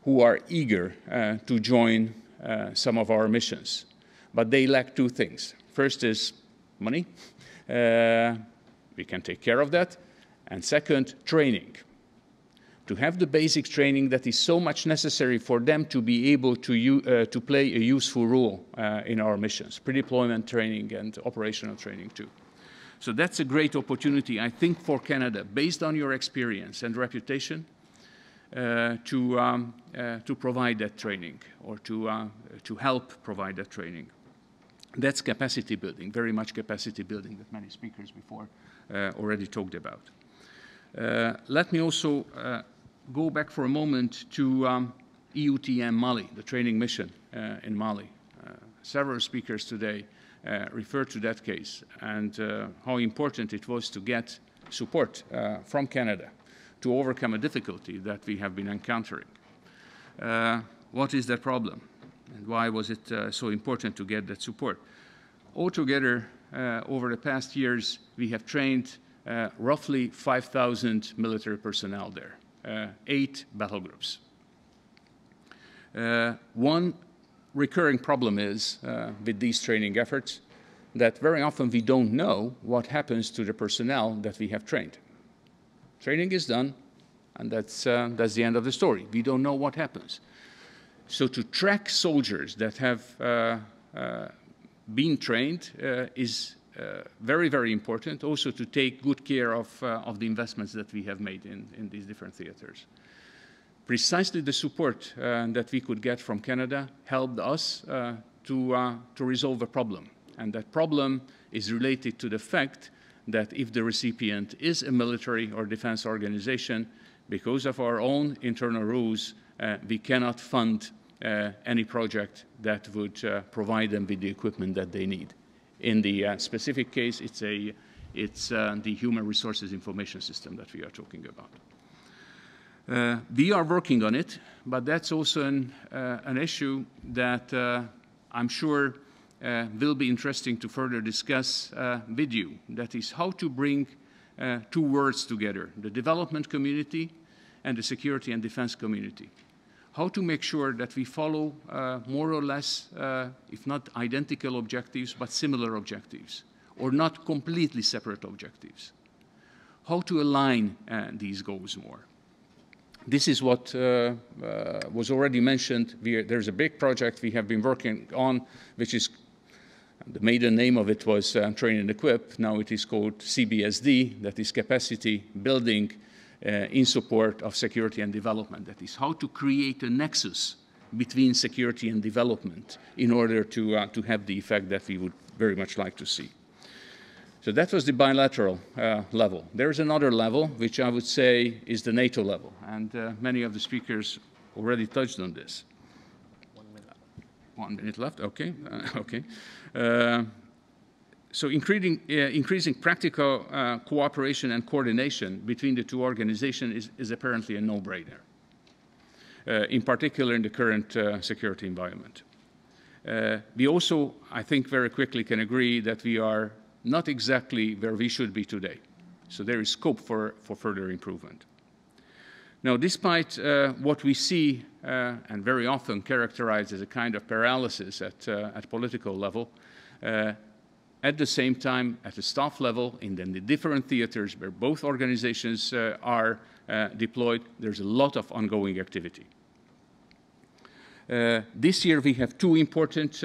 who are eager uh, to join uh, some of our missions. But they lack two things. First is money. Uh, we can take care of that. And second, training to have the basic training that is so much necessary for them to be able to, uh, to play a useful role uh, in our missions, pre-deployment training and operational training too. So that's a great opportunity, I think, for Canada, based on your experience and reputation, uh, to, um, uh, to provide that training or to, uh, to help provide that training. That's capacity building, very much capacity building that many speakers before already talked about. let me also go back for a moment to um, EUTM Mali, the training mission in Mali. several speakers today uh, referred to that case and uh, how important it was to get support uh, from Canada to overcome a difficulty that we have been encountering. Uh, what is that problem? And why was it uh, so important to get that support? Altogether, uh, over the past years, we have trained uh, roughly 5,000 military personnel there, uh, eight battle groups. Uh, one recurring problem is with these training efforts that very often we don't know what happens to the personnel that we have trained. Training is done, and that's, uh, that's the end of the story. We don't know what happens. So to track soldiers that have uh, uh, been trained uh, is uh, very, very important. Also to take good care of, uh, of the investments that we have made in, in these different theaters. Precisely the support that we could get from Canada helped us to, to resolve a problem. And that problem is related to the fact that if the recipient is a military or defense organization, because of our own internal rules, uh, we cannot fund uh, any project that would uh, provide them with the equipment that they need. In the uh, specific case, it's, a, it's uh, the human resources information system that we are talking about. Uh, we are working on it, but that's also an, an issue that I'm sure uh, will be interesting to further discuss uh, with you. That is how to bring uh, two worlds together, the development community and the security and defense community how to make sure that we follow uh, more or less, uh, if not identical objectives, but similar objectives, or not completely separate objectives. How to align uh, these goals more. This is what was already mentioned. there's a big project we have been working on, which is the maiden name of it was uh, Train and Equip. Now it is called CBSD, that is capacity building uh, in support of security and development. That is how to create a nexus between security and development in order to, uh, to have the effect that we would very much like to see. So that was the bilateral uh, level. There is another level, which I would say is the NATO level, and uh, many of the speakers already touched on this one minute left, okay, uh, [LAUGHS] okay. Uh, so increasing, uh, increasing practical uh, cooperation and coordination between the two organizations is, is apparently a no-brainer, uh, in particular in the current uh, security environment. we also, I think, very quickly can agree that we are not exactly where we should be today. So there is scope for, for further improvement. Now, despite uh, what we see uh, and very often characterized as a kind of paralysis at, uh, at political level, uh, at the same time, at the staff level, in the different theaters where both organizations uh, are uh, deployed, there's a lot of ongoing activity. this year, we have two important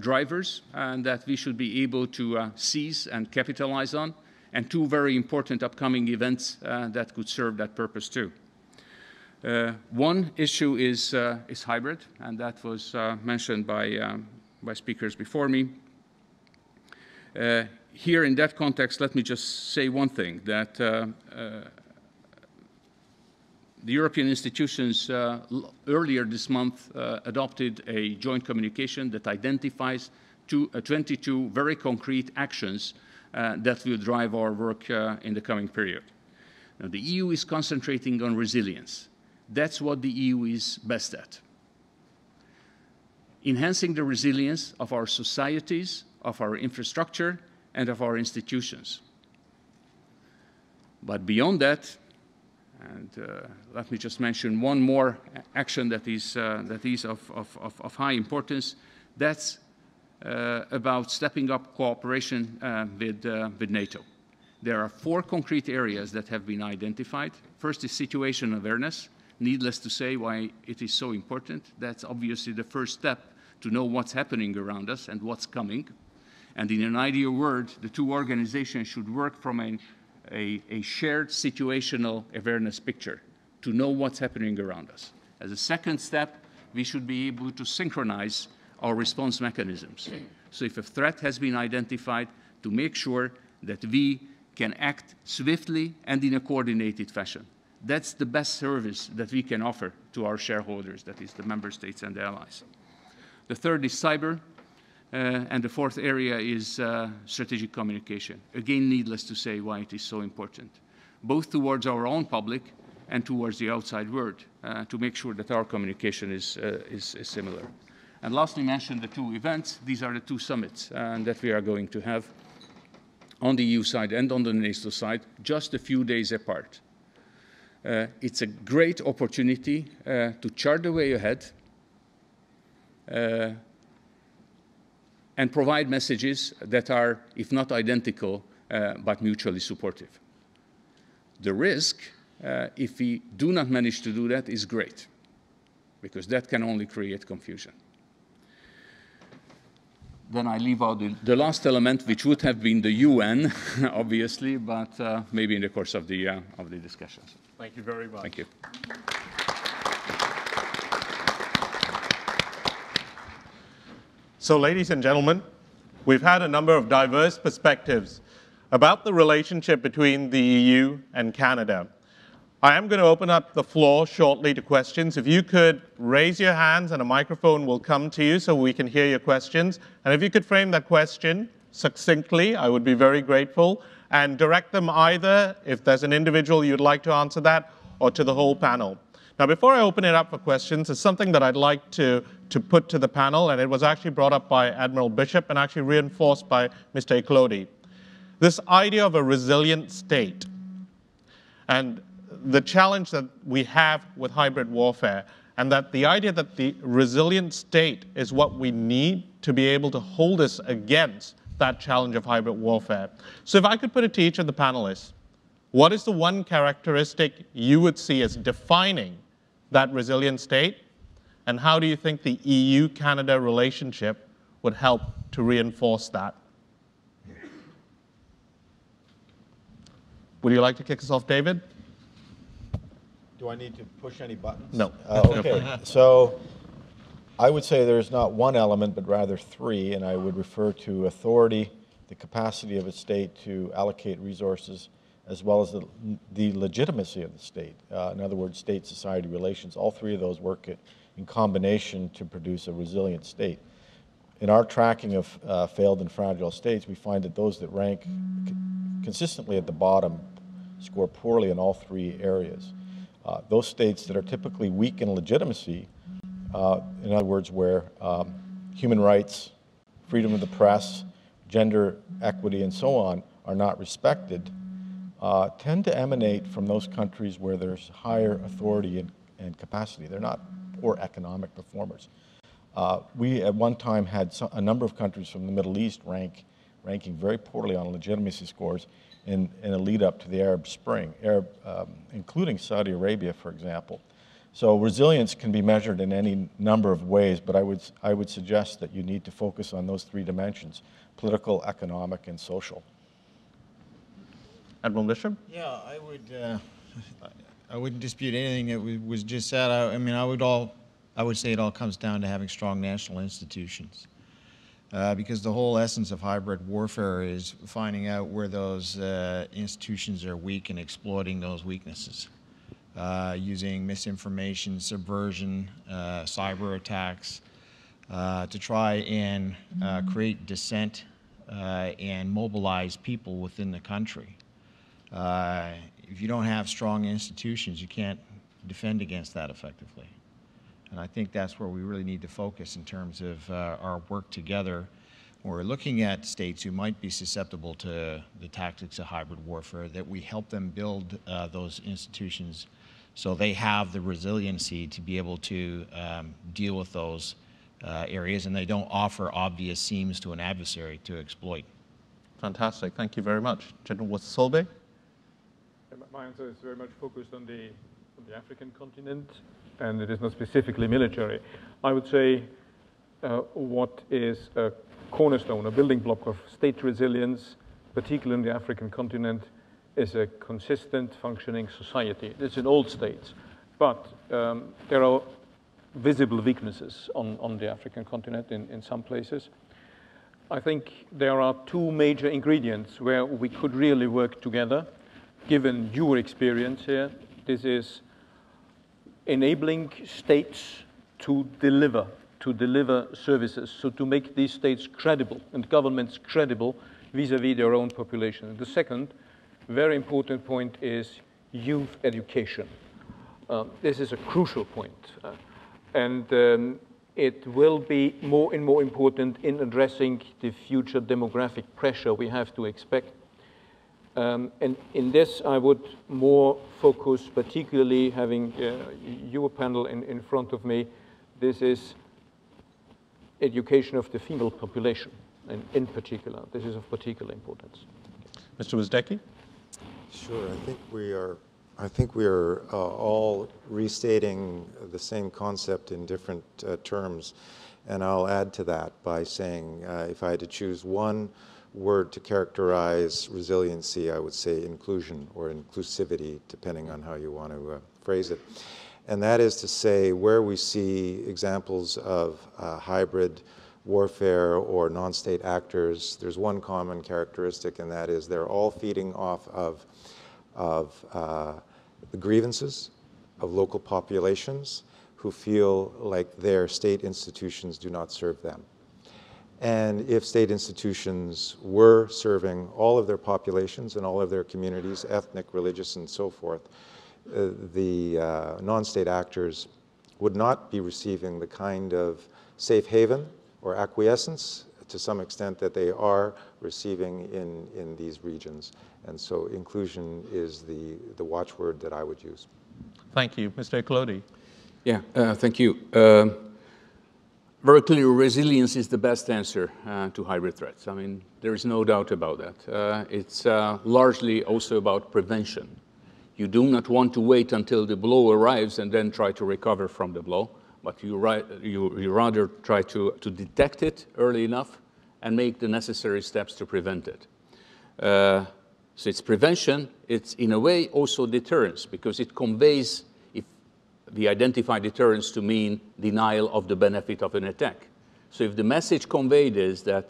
drivers that we should be able to seize and capitalize on, and two very important upcoming events that could serve that purpose too. Uh, one issue is, uh, is hybrid, and that was uh, mentioned by, um, by speakers before me. here in that context, let me just say one thing, that the European institutions uh, earlier this month uh, adopted a joint communication that identifies two, uh, 22 very concrete actions that will drive our work in the coming period. Now, the EU is concentrating on resilience. That's what the EU is best at. Enhancing the resilience of our societies, of our infrastructure, and of our institutions. But beyond that, and uh, let me just mention one more action that is, uh, that is of, of, of, of, high importance. That's uh, about stepping up cooperation uh, with, uh, with NATO. There are four concrete areas that have been identified. First is situation awareness. Needless to say why it is so important. That's obviously the first step to know what's happening around us and what's coming. And in an ideal world, the two organizations should work from a, a, a shared situational awareness picture to know what's happening around us. As a second step, we should be able to synchronize our response mechanisms. So if a threat has been identified, to make sure that we can act swiftly and in a coordinated fashion. That's the best service that we can offer to our shareholders, that is the member states and the allies. The third is cyber, uh, and the fourth area is uh, strategic communication. Again, needless to say why it is so important, both towards our own public and towards the outside world, uh, to make sure that our communication is, uh, is, is, similar. And lastly, mention the two events. These are the two summits uh, that we are going to have on the EU side and on the NATO side, just a few days apart. Uh, it's a great opportunity uh, to chart the way ahead uh, and provide messages that are, if not identical, but mutually supportive. The risk, if we do not manage to do that, is great because that can only create confusion. Then I leave out the, the last element, which would have been the UN, [LAUGHS] obviously, but uh, maybe in the course of the, uh, of the discussions. Thank you very much. Thank you. So ladies and gentlemen, we've had a number of diverse perspectives about the relationship between the EU and Canada. I am going to open up the floor shortly to questions. If you could raise your hands and a microphone will come to you so we can hear your questions. And if you could frame that question succinctly, I would be very grateful and direct them either, if there's an individual you'd like to answer that, or to the whole panel. Now, before I open it up for questions, there's something that I'd like to, to put to the panel, and it was actually brought up by Admiral Bishop and actually reinforced by Mr. Eklodi. This idea of a resilient state and the challenge that we have with hybrid warfare, and that the idea that the resilient state is what we need to be able to hold us against that challenge of hybrid warfare. So if I could put it to each of the panelists, what is the one characteristic you would see as defining that resilient state? And how do you think the EU-Canada relationship would help to reinforce that? Would you like to kick us off, David? Do I need to push any buttons? No. Uh, okay. [LAUGHS] so I would say there's not one element, but rather three, and I would refer to authority, the capacity of a state to allocate resources, as well as the, the legitimacy of the state. Uh, in other words, state society relations. All three of those work in combination to produce a resilient state. In our tracking of uh, failed and fragile states, we find that those that rank consistently at the bottom score poorly in all three areas. Uh, those states that are typically weak in legitimacy uh, in other words, where um, human rights, freedom of the press, gender equity, and so on are not respected, uh, tend to emanate from those countries where there's higher authority and, and capacity. They're not poor economic performers. Uh, we at one time had some, a number of countries from the Middle East rank, ranking very poorly on legitimacy scores in, in a lead up to the Arab Spring, Arab, um, including Saudi Arabia, for example, so resilience can be measured in any number of ways, but I would, I would suggest that you need to focus on those three dimensions, political, economic, and social. Admiral Bishop? Yeah, I would, uh, I wouldn't dispute anything that was just said. I, I, mean, I would all, I would say it all comes down to having strong national institutions. Uh, because the whole essence of hybrid warfare is finding out where those uh, institutions are weak and exploiting those weaknesses. Uh, using misinformation, subversion, uh, cyber attacks, uh, to try and uh, create dissent uh, and mobilize people within the country. if you don't have strong institutions, you can't defend against that effectively. And I think that's where we really need to focus in terms of our work together. we're looking at states who might be susceptible to the tactics of hybrid warfare, that we help them build those institutions so they have the resiliency to be able to um, deal with those uh, areas, and they don't offer obvious seams to an adversary to exploit. Fantastic. Thank you very much. General Wasolbe? My answer is very much focused on the, on the African continent, and it is not specifically military. I would say uh, what is a cornerstone, a building block of state resilience, particularly in the African continent, is a consistent functioning society. It's in all states. But um, there are visible weaknesses on, on the African continent in, in some places. I think there are two major ingredients where we could really work together, given your experience here. This is enabling states to deliver, to deliver services, so to make these states credible and governments credible vis-a-vis -vis their own population. And the second very important point is youth education. Um, this is a crucial point. Uh, and um, it will be more and more important in addressing the future demographic pressure we have to expect. Um, and in this, I would more focus, particularly having uh, your panel in, in front of me, this is education of the female population, and in particular. This is of particular importance. Mr. Wazdecki? Sure. I think we are. I think we are uh, all restating the same concept in different uh, terms, and I'll add to that by saying, uh, if I had to choose one word to characterize resiliency, I would say inclusion or inclusivity, depending on how you want to uh, phrase it. And that is to say, where we see examples of uh, hybrid warfare or non-state actors, there's one common characteristic, and that is they're all feeding off of of uh, the grievances of local populations who feel like their state institutions do not serve them. And if state institutions were serving all of their populations and all of their communities, ethnic, religious, and so forth, uh, the uh, non-state actors would not be receiving the kind of safe haven or acquiescence to some extent that they are receiving in, in these regions. And so inclusion is the, the watchword that I would use. Thank you. Mr. Clody. Yeah, uh, thank you. Uh, very clearly, resilience is the best answer uh, to hybrid threats. I mean, there is no doubt about that. Uh, it's uh, largely also about prevention. You do not want to wait until the blow arrives and then try to recover from the blow but you, you, you rather try to, to detect it early enough and make the necessary steps to prevent it. Uh, so it's prevention, it's in a way also deterrence because it conveys if the identified deterrence to mean denial of the benefit of an attack. So if the message conveyed is that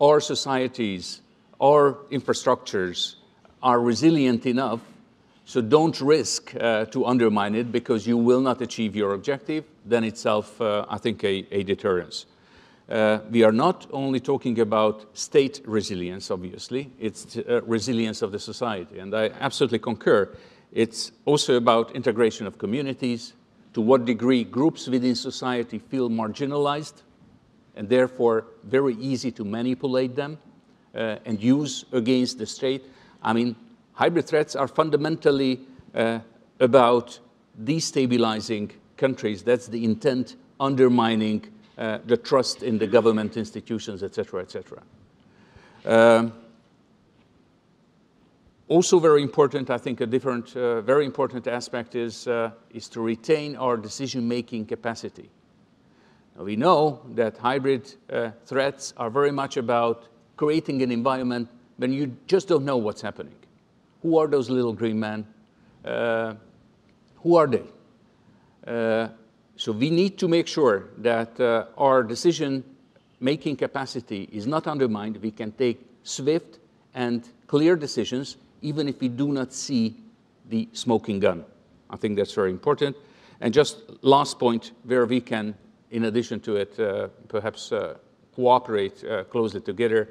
our societies, our infrastructures are resilient enough, so don't risk uh, to undermine it because you will not achieve your objective, then itself, uh, I think, a, a deterrence. Uh, we are not only talking about state resilience, obviously, it's uh, resilience of the society. And I absolutely concur. It's also about integration of communities, to what degree groups within society feel marginalized and therefore very easy to manipulate them uh, and use against the state. I mean, hybrid threats are fundamentally uh, about destabilizing countries. That's the intent undermining uh, the trust in the government institutions, etc., etc. Um, also very important, I think a different, uh, very important aspect is, uh, is to retain our decision-making capacity. Now, we know that hybrid uh, threats are very much about creating an environment when you just don't know what's happening. Who are those little green men? Uh, who are they? Uh, so we need to make sure that uh, our decision-making capacity is not undermined. We can take swift and clear decisions, even if we do not see the smoking gun. I think that's very important. And just last point, where we can, in addition to it, uh, perhaps cooperate closely together.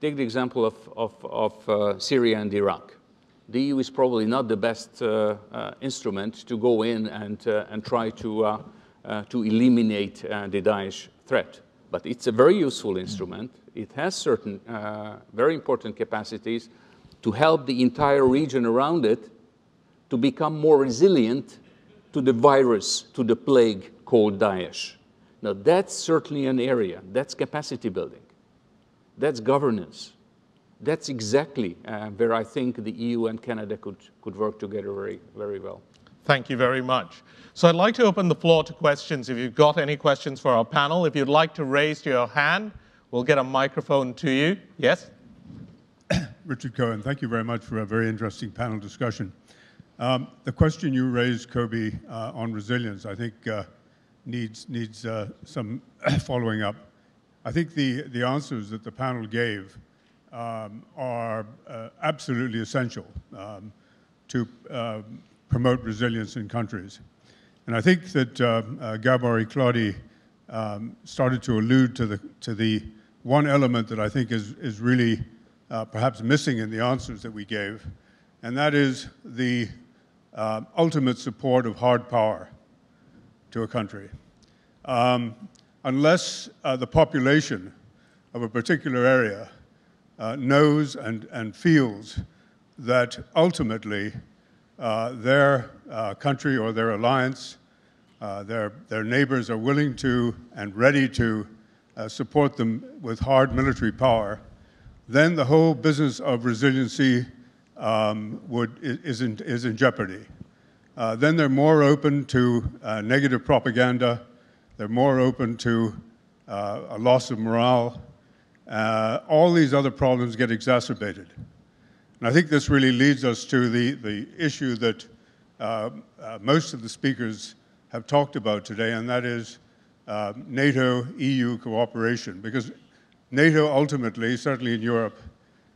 Take the example of Syria and Iraq the EU is probably not the best uh, uh, instrument to go in and, uh, and try to, to eliminate the Daesh threat. But it's a very useful instrument. It has certain very important capacities to help the entire region around it to become more resilient to the virus, to the plague called Daesh. Now, that's certainly an area. That's capacity building. That's governance that's exactly uh, where I think the EU and Canada could, could work together very, very well. Thank you very much. So I'd like to open the floor to questions. If you've got any questions for our panel, if you'd like to raise your hand, we'll get a microphone to you. Yes? [COUGHS] Richard Cohen, thank you very much for a very interesting panel discussion. Um, the question you raised, Kobe, uh, on resilience, I think uh, needs, needs uh, some [COUGHS] following up. I think the, the answers that the panel gave um, are uh, absolutely essential um, to uh, promote resilience in countries. And I think that uh, uh Claudi um, started to allude to the, to the one element that I think is, is really uh, perhaps missing in the answers that we gave, and that is the uh, ultimate support of hard power to a country. Um, unless the population of a particular area uh, knows and, and feels that ultimately uh, their uh, country or their alliance, uh, their, their neighbors are willing to and ready to uh, support them with hard military power, then the whole business of resiliency um, would, is, in, is in jeopardy. Uh, then they're more open to uh, negative propaganda. They're more open to uh, a loss of morale uh, all these other problems get exacerbated. And I think this really leads us to the, the issue that uh, uh, most of the speakers have talked about today, and that is uh, NATO-EU cooperation, because NATO ultimately, certainly in Europe,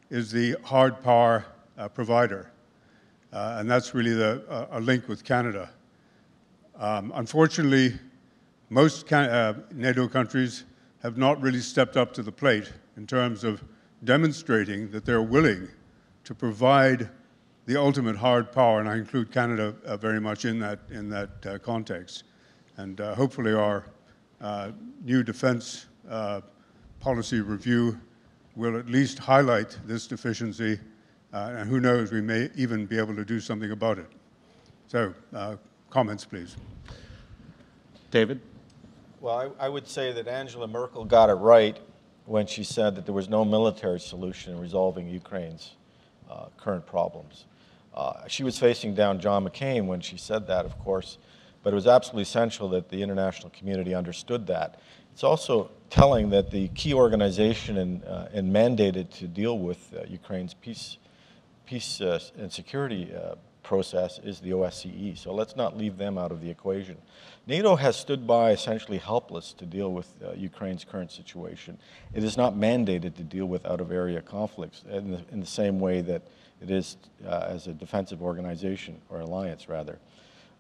is the hard power uh, provider. Uh, and that's really the, a link with Canada. Um, unfortunately, most can uh, NATO countries have not really stepped up to the plate in terms of demonstrating that they're willing to provide the ultimate hard power, and I include Canada uh, very much in that, in that uh, context. And uh, hopefully our uh, new defense uh, policy review will at least highlight this deficiency, uh, and who knows, we may even be able to do something about it. So, comments, please. David? Well, I, I would say that Angela Merkel got it right when she said that there was no military solution in resolving Ukraine's uh, current problems. Uh, she was facing down John McCain when she said that, of course, but it was absolutely essential that the international community understood that. It's also telling that the key organization and, uh, and mandated to deal with uh, Ukraine's peace, peace uh, and security uh, process is the OSCE, so let's not leave them out of the equation. NATO has stood by essentially helpless to deal with uh, Ukraine's current situation. It is not mandated to deal with out of area conflicts in the, in the same way that it is uh, as a defensive organization or alliance, rather.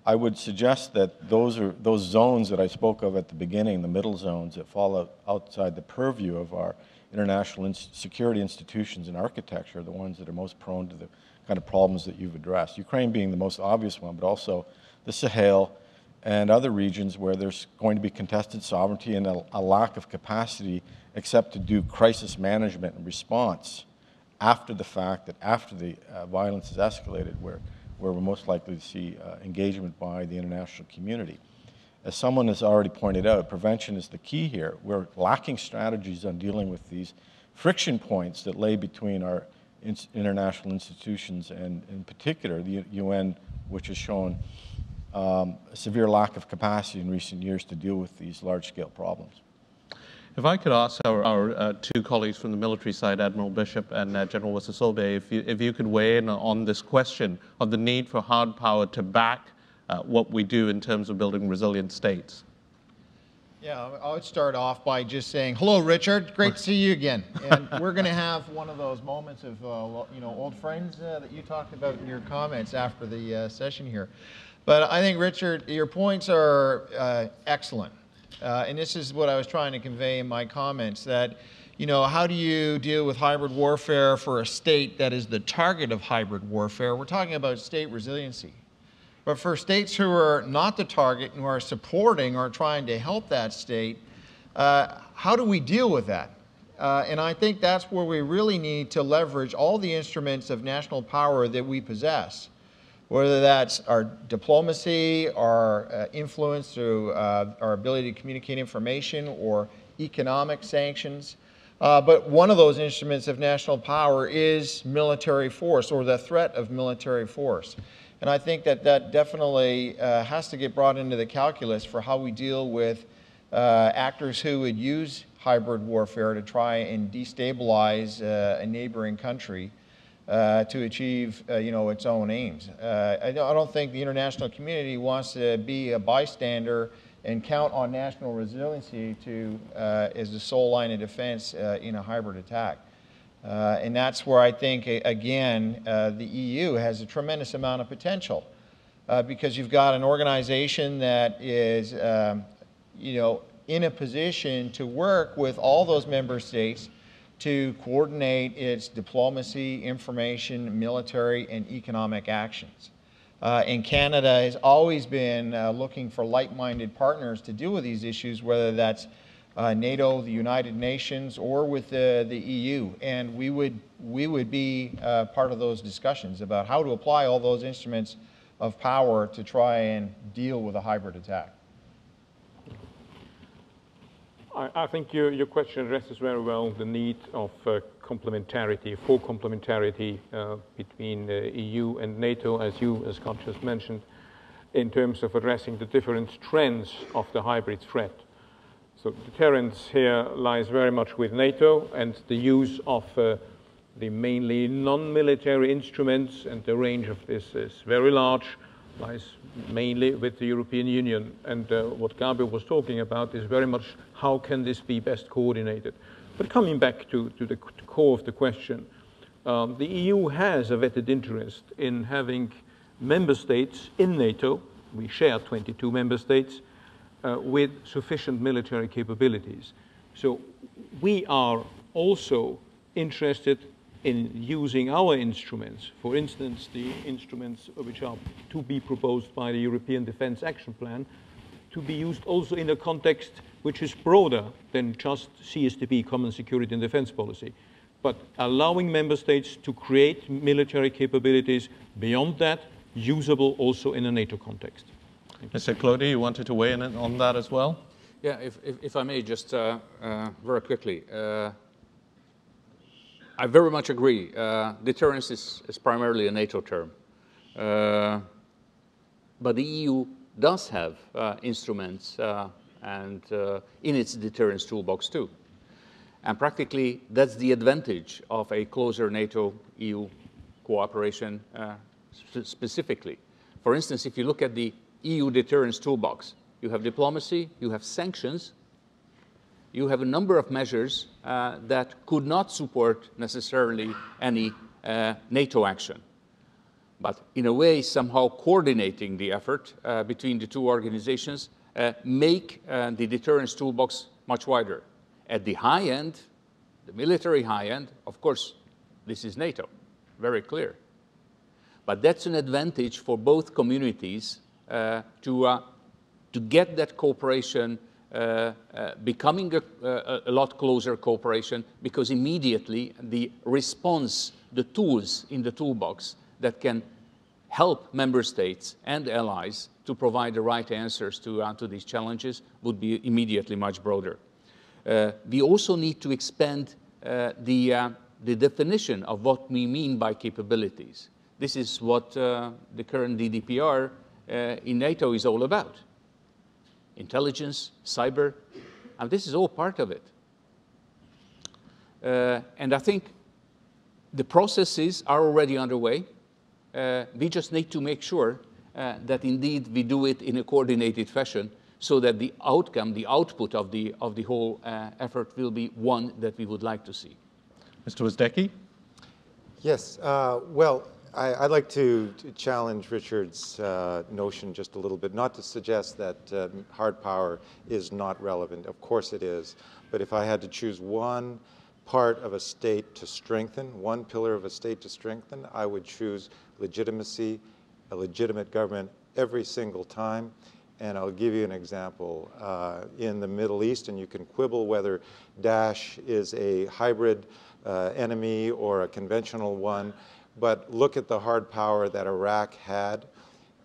I would suggest that those are those zones that I spoke of at the beginning, the middle zones that fall out, outside the purview of our international in security institutions and architecture, are the ones that are most prone to the kind of problems that you've addressed, Ukraine being the most obvious one, but also the Sahel and other regions where there's going to be contested sovereignty and a, a lack of capacity except to do crisis management and response after the fact that after the uh, violence has escalated where, where we're most likely to see uh, engagement by the international community. As someone has already pointed out, prevention is the key here. We're lacking strategies on dealing with these friction points that lay between our international institutions, and in particular the UN, which has shown um, a severe lack of capacity in recent years to deal with these large-scale problems. If I could ask our, our uh, two colleagues from the military side, Admiral Bishop and uh, General Wasasobe, if you, if you could weigh in on this question of the need for hard power to back uh, what we do in terms of building resilient states. Yeah, I would start off by just saying, hello, Richard. Great to see you again. And [LAUGHS] we're going to have one of those moments of, uh, you know, old friends uh, that you talked about in your comments after the uh, session here. But I think, Richard, your points are uh, excellent. Uh, and this is what I was trying to convey in my comments, that, you know, how do you deal with hybrid warfare for a state that is the target of hybrid warfare? We're talking about state resiliency. But for states who are not the target and who are supporting or trying to help that state, uh, how do we deal with that? Uh, and I think that's where we really need to leverage all the instruments of national power that we possess, whether that's our diplomacy, our uh, influence through uh, our ability to communicate information or economic sanctions. Uh, but one of those instruments of national power is military force or the threat of military force. And I think that that definitely uh, has to get brought into the calculus for how we deal with uh, actors who would use hybrid warfare to try and destabilize uh, a neighboring country uh, to achieve, uh, you know, its own aims. Uh, I don't think the international community wants to be a bystander and count on national resiliency to, as the sole line of defense in a hybrid attack. Uh, and that's where I think, again, uh, the EU has a tremendous amount of potential uh, because you've got an organization that is, um, you know, in a position to work with all those member states to coordinate its diplomacy, information, military, and economic actions. Uh, and Canada has always been uh, looking for like-minded partners to deal with these issues, whether that's uh, NATO, the United Nations, or with the, the EU. And we would, we would be uh, part of those discussions about how to apply all those instruments of power to try and deal with a hybrid attack. I, I think your, your question addresses very well the need of uh, complementarity, full complementarity uh, between the uh, EU and NATO, as you, as Scott just mentioned, in terms of addressing the different trends of the hybrid threat. So deterrence here lies very much with NATO and the use of uh, the mainly non-military instruments and the range of this is very large, lies mainly with the European Union. And uh, what Gabriel was talking about is very much how can this be best coordinated. But coming back to, to the core of the question, um, the EU has a vested interest in having member states in NATO, we share 22 member states, uh, with sufficient military capabilities. So we are also interested in using our instruments, for instance, the instruments which are to be proposed by the European Defence Action Plan, to be used also in a context which is broader than just CSDP, Common Security and Defence Policy, but allowing member states to create military capabilities beyond that, usable also in a NATO context. Mr. Clody, you wanted to weigh in on that as well? Yeah, if, if, if I may, just uh, uh, very quickly. Uh, I very much agree. Uh, deterrence is, is, primarily a NATO term. Uh, but the EU does have uh, instruments and in its deterrence toolbox too. And practically, that's the advantage of a closer NATO-EU cooperation specifically. For instance, if you look at the EU deterrence toolbox. You have diplomacy, you have sanctions, you have a number of measures uh, that could not support necessarily any uh, NATO action. But in a way, somehow coordinating the effort uh, between the two organizations uh, make uh, the deterrence toolbox much wider. At the high end, the military high end, of course, this is NATO, very clear. But that's an advantage for both communities uh, to, uh, to get that cooperation uh, becoming a, a lot closer cooperation because immediately the response, the tools in the toolbox that can help member states and allies to provide the right answers to, uh, to these challenges would be immediately much broader. Uh, we also need to expand uh, the, the definition of what we mean by capabilities. This is what the current DDPR uh, in NATO is all about. Intelligence, cyber, and this is all part of it. Uh, and I think the processes are already underway. Uh, we just need to make sure that indeed we do it in a coordinated fashion so that the outcome, the output of the, of the whole uh, effort will be one that we would like to see. Mr. Wazdecki? Yes, uh, well, I, would like to, challenge Richard's uh, notion just a little bit, not to suggest that uh, hard power is not relevant. Of course it is. But if I had to choose one part of a state to strengthen, one pillar of a state to strengthen, I would choose legitimacy, a legitimate government every single time. And I'll give you an example. Uh, in the Middle East, and you can quibble whether Daesh is a hybrid uh, enemy or a conventional one, but look at the hard power that Iraq had,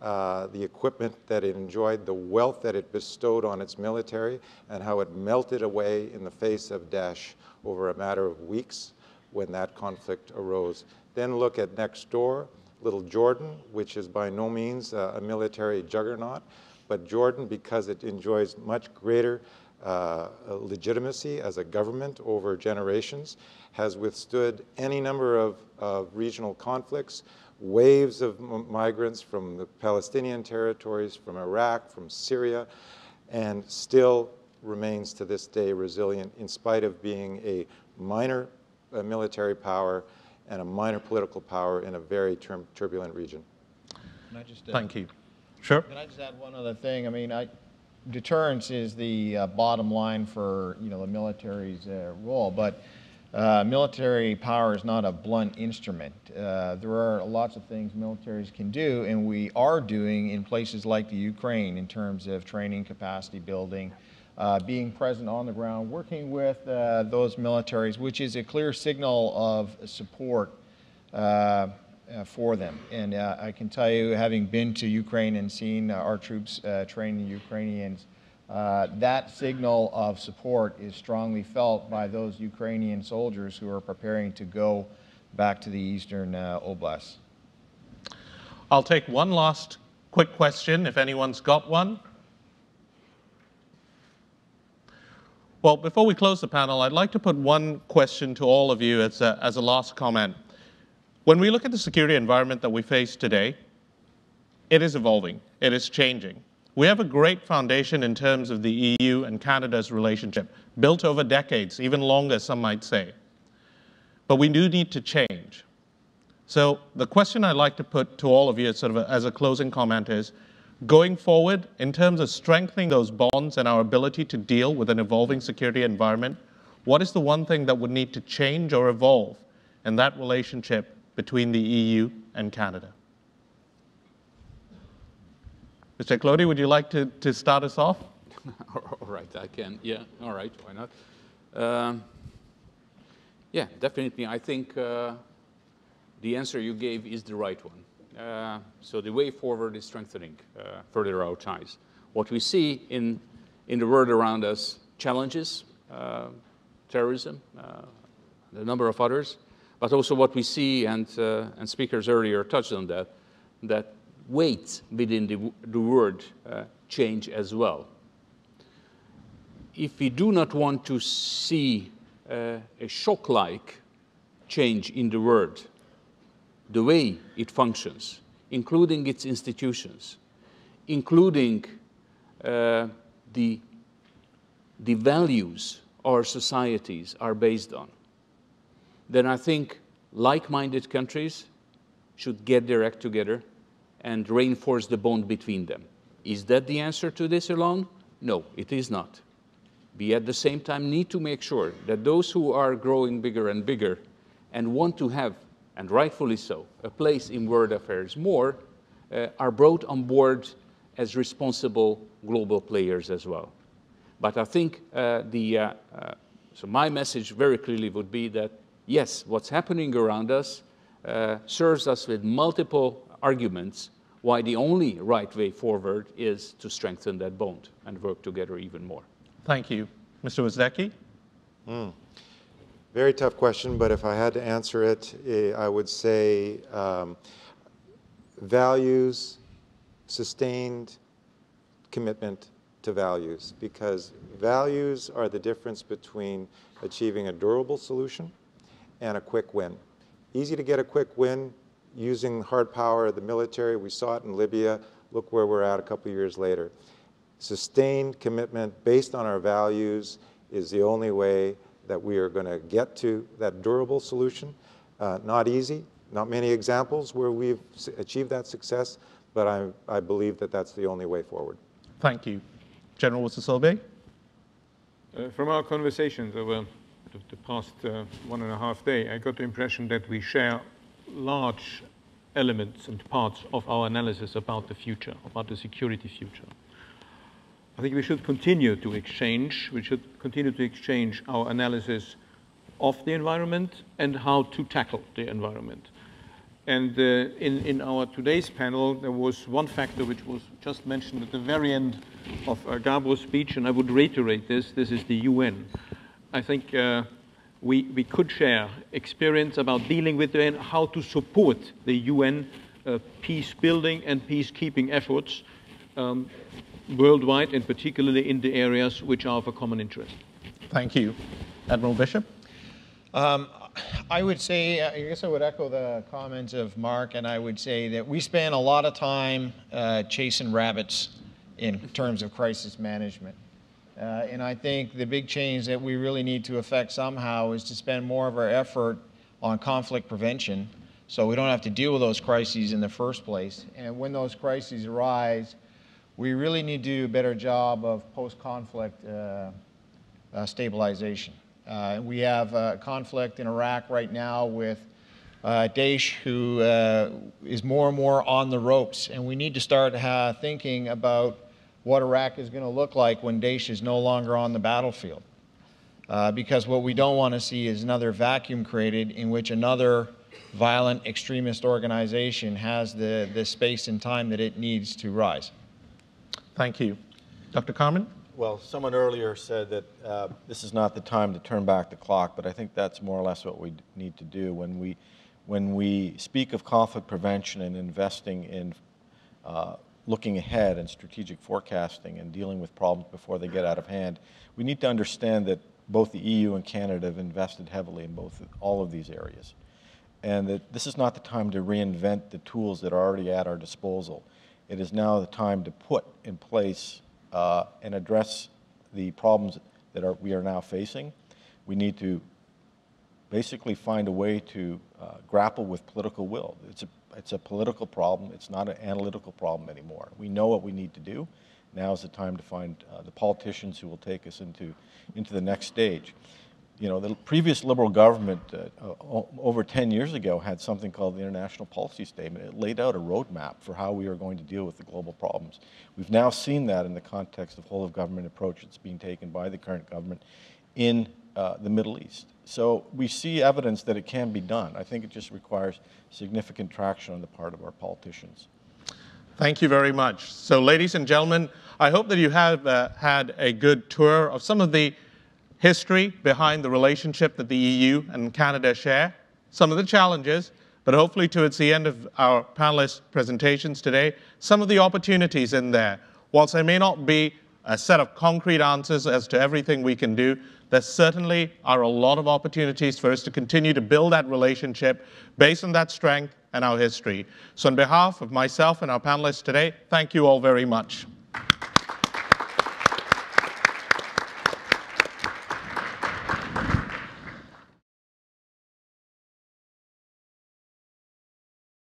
uh, the equipment that it enjoyed, the wealth that it bestowed on its military, and how it melted away in the face of Daesh over a matter of weeks when that conflict arose. Then look at next door, little Jordan, which is by no means uh, a military juggernaut, but Jordan, because it enjoys much greater uh, legitimacy as a government over generations, has withstood any number of, of regional conflicts, waves of migrants from the Palestinian territories, from Iraq, from Syria, and still remains to this day resilient in spite of being a minor uh, military power and a minor political power in a very turbulent region. Just, uh, Thank you. Sure. Can I just add one other thing? I mean, I, deterrence is the uh, bottom line for you know the military's uh, role, but uh, military power is not a blunt instrument. Uh, there are lots of things militaries can do, and we are doing in places like the Ukraine in terms of training, capacity building, uh, being present on the ground, working with uh, those militaries, which is a clear signal of support. Uh, for them. And uh, I can tell you, having been to Ukraine and seen uh, our troops training Ukrainians, that signal of support is strongly felt by those Ukrainian soldiers who are preparing to go back to the eastern oblast. I'll take one last quick question, if anyone's got one. Well, before we close the panel, I'd like to put one question to all of you as a, as a last comment. When we look at the security environment that we face today, it is evolving, it is changing. We have a great foundation in terms of the EU and Canada's relationship, built over decades, even longer, some might say. But we do need to change. So the question I'd like to put to all of you sort of a, as a closing comment is, going forward, in terms of strengthening those bonds and our ability to deal with an evolving security environment, what is the one thing that would need to change or evolve in that relationship between the EU and Canada. Mr. Clody, would you like to, to start us off? [LAUGHS] all right, I can. Yeah, all right, why not? Um, yeah, definitely. I think uh, the answer you gave is the right one. Uh, so the way forward is strengthening uh, further our ties. What we see in, in the world around us, challenges, uh, terrorism, a uh, number of others, but also what we see, and, uh, and speakers earlier touched on that, that weights within the, the word uh, change as well. If we do not want to see uh, a shock-like change in the word, the way it functions, including its institutions, including uh, the, the values our societies are based on, then I think like-minded countries should get their act together and reinforce the bond between them. Is that the answer to this alone? No, it is not. We at the same time need to make sure that those who are growing bigger and bigger and want to have, and rightfully so, a place in world affairs more, uh, are brought on board as responsible global players as well. But I think uh, the, uh, uh so my message very clearly would be that yes, what's happening around us uh, serves us with multiple arguments why the only right way forward is to strengthen that bond and work together even more. Thank you. Mr. Wozniacki? Mm. Very tough question, but if I had to answer it, eh, I would say um, values, sustained commitment to values, because values are the difference between achieving a durable solution and a quick win. Easy to get a quick win using hard power of the military. We saw it in Libya. Look where we're at a couple years later. Sustained commitment based on our values is the only way that we are going to get to that durable solution. Uh, not easy, not many examples where we've achieved that success, but I, I believe that that's the only way forward. Thank you. General water Uh, from our conversations over of the past uh, one and a half day, I got the impression that we share large elements and parts of our analysis about the future, about the security future. I think we should continue to exchange, we should continue to exchange our analysis of the environment and how to tackle the environment. And uh, in, in our today's panel, there was one factor which was just mentioned at the very end of uh, Gabo's speech, and I would reiterate this, this is the UN. I think uh, we, we could share experience about dealing with the UN, how to support the UN uh, peace building and peacekeeping efforts um, worldwide and particularly in the areas which are of a common interest. Thank you. Admiral Bishop? Um, I would say, I guess I would echo the comments of Mark, and I would say that we spend a lot of time uh, chasing rabbits in terms of crisis management. Uh, and I think the big change that we really need to affect somehow is to spend more of our effort on conflict prevention so we don't have to deal with those crises in the first place. And when those crises arise, we really need to do a better job of post-conflict uh, uh, stabilization. Uh, we have a conflict in Iraq right now with uh, Daesh who uh, is more and more on the ropes, and we need to start thinking about what Iraq is going to look like when Daesh is no longer on the battlefield. Uh, because what we don't want to see is another vacuum created in which another violent extremist organization has the, the space and time that it needs to rise. Thank you. Dr. Carmen? Well, someone earlier said that uh, this is not the time to turn back the clock, but I think that's more or less what we need to do. When we, when we speak of conflict prevention and investing in uh, looking ahead and strategic forecasting and dealing with problems before they get out of hand, we need to understand that both the EU and Canada have invested heavily in both all of these areas. And that this is not the time to reinvent the tools that are already at our disposal. It is now the time to put in place uh, and address the problems that are, we are now facing. We need to basically find a way to uh, grapple with political will. It's a it's a political problem. It's not an analytical problem anymore. We know what we need to do. Now is the time to find uh, the politicians who will take us into, into the next stage. You know, the previous liberal government uh, over 10 years ago had something called the International Policy Statement. It laid out a roadmap for how we are going to deal with the global problems. We've now seen that in the context of whole of government approach that's being taken by the current government in uh, the Middle East. So we see evidence that it can be done. I think it just requires significant traction on the part of our politicians. Thank you very much. So, ladies and gentlemen, I hope that you have uh, had a good tour of some of the history behind the relationship that the EU and Canada share, some of the challenges, but hopefully towards the end of our panelists' presentations today, some of the opportunities in there. Whilst there may not be a set of concrete answers as to everything we can do, there certainly are a lot of opportunities for us to continue to build that relationship based on that strength and our history. So on behalf of myself and our panelists today, thank you all very much.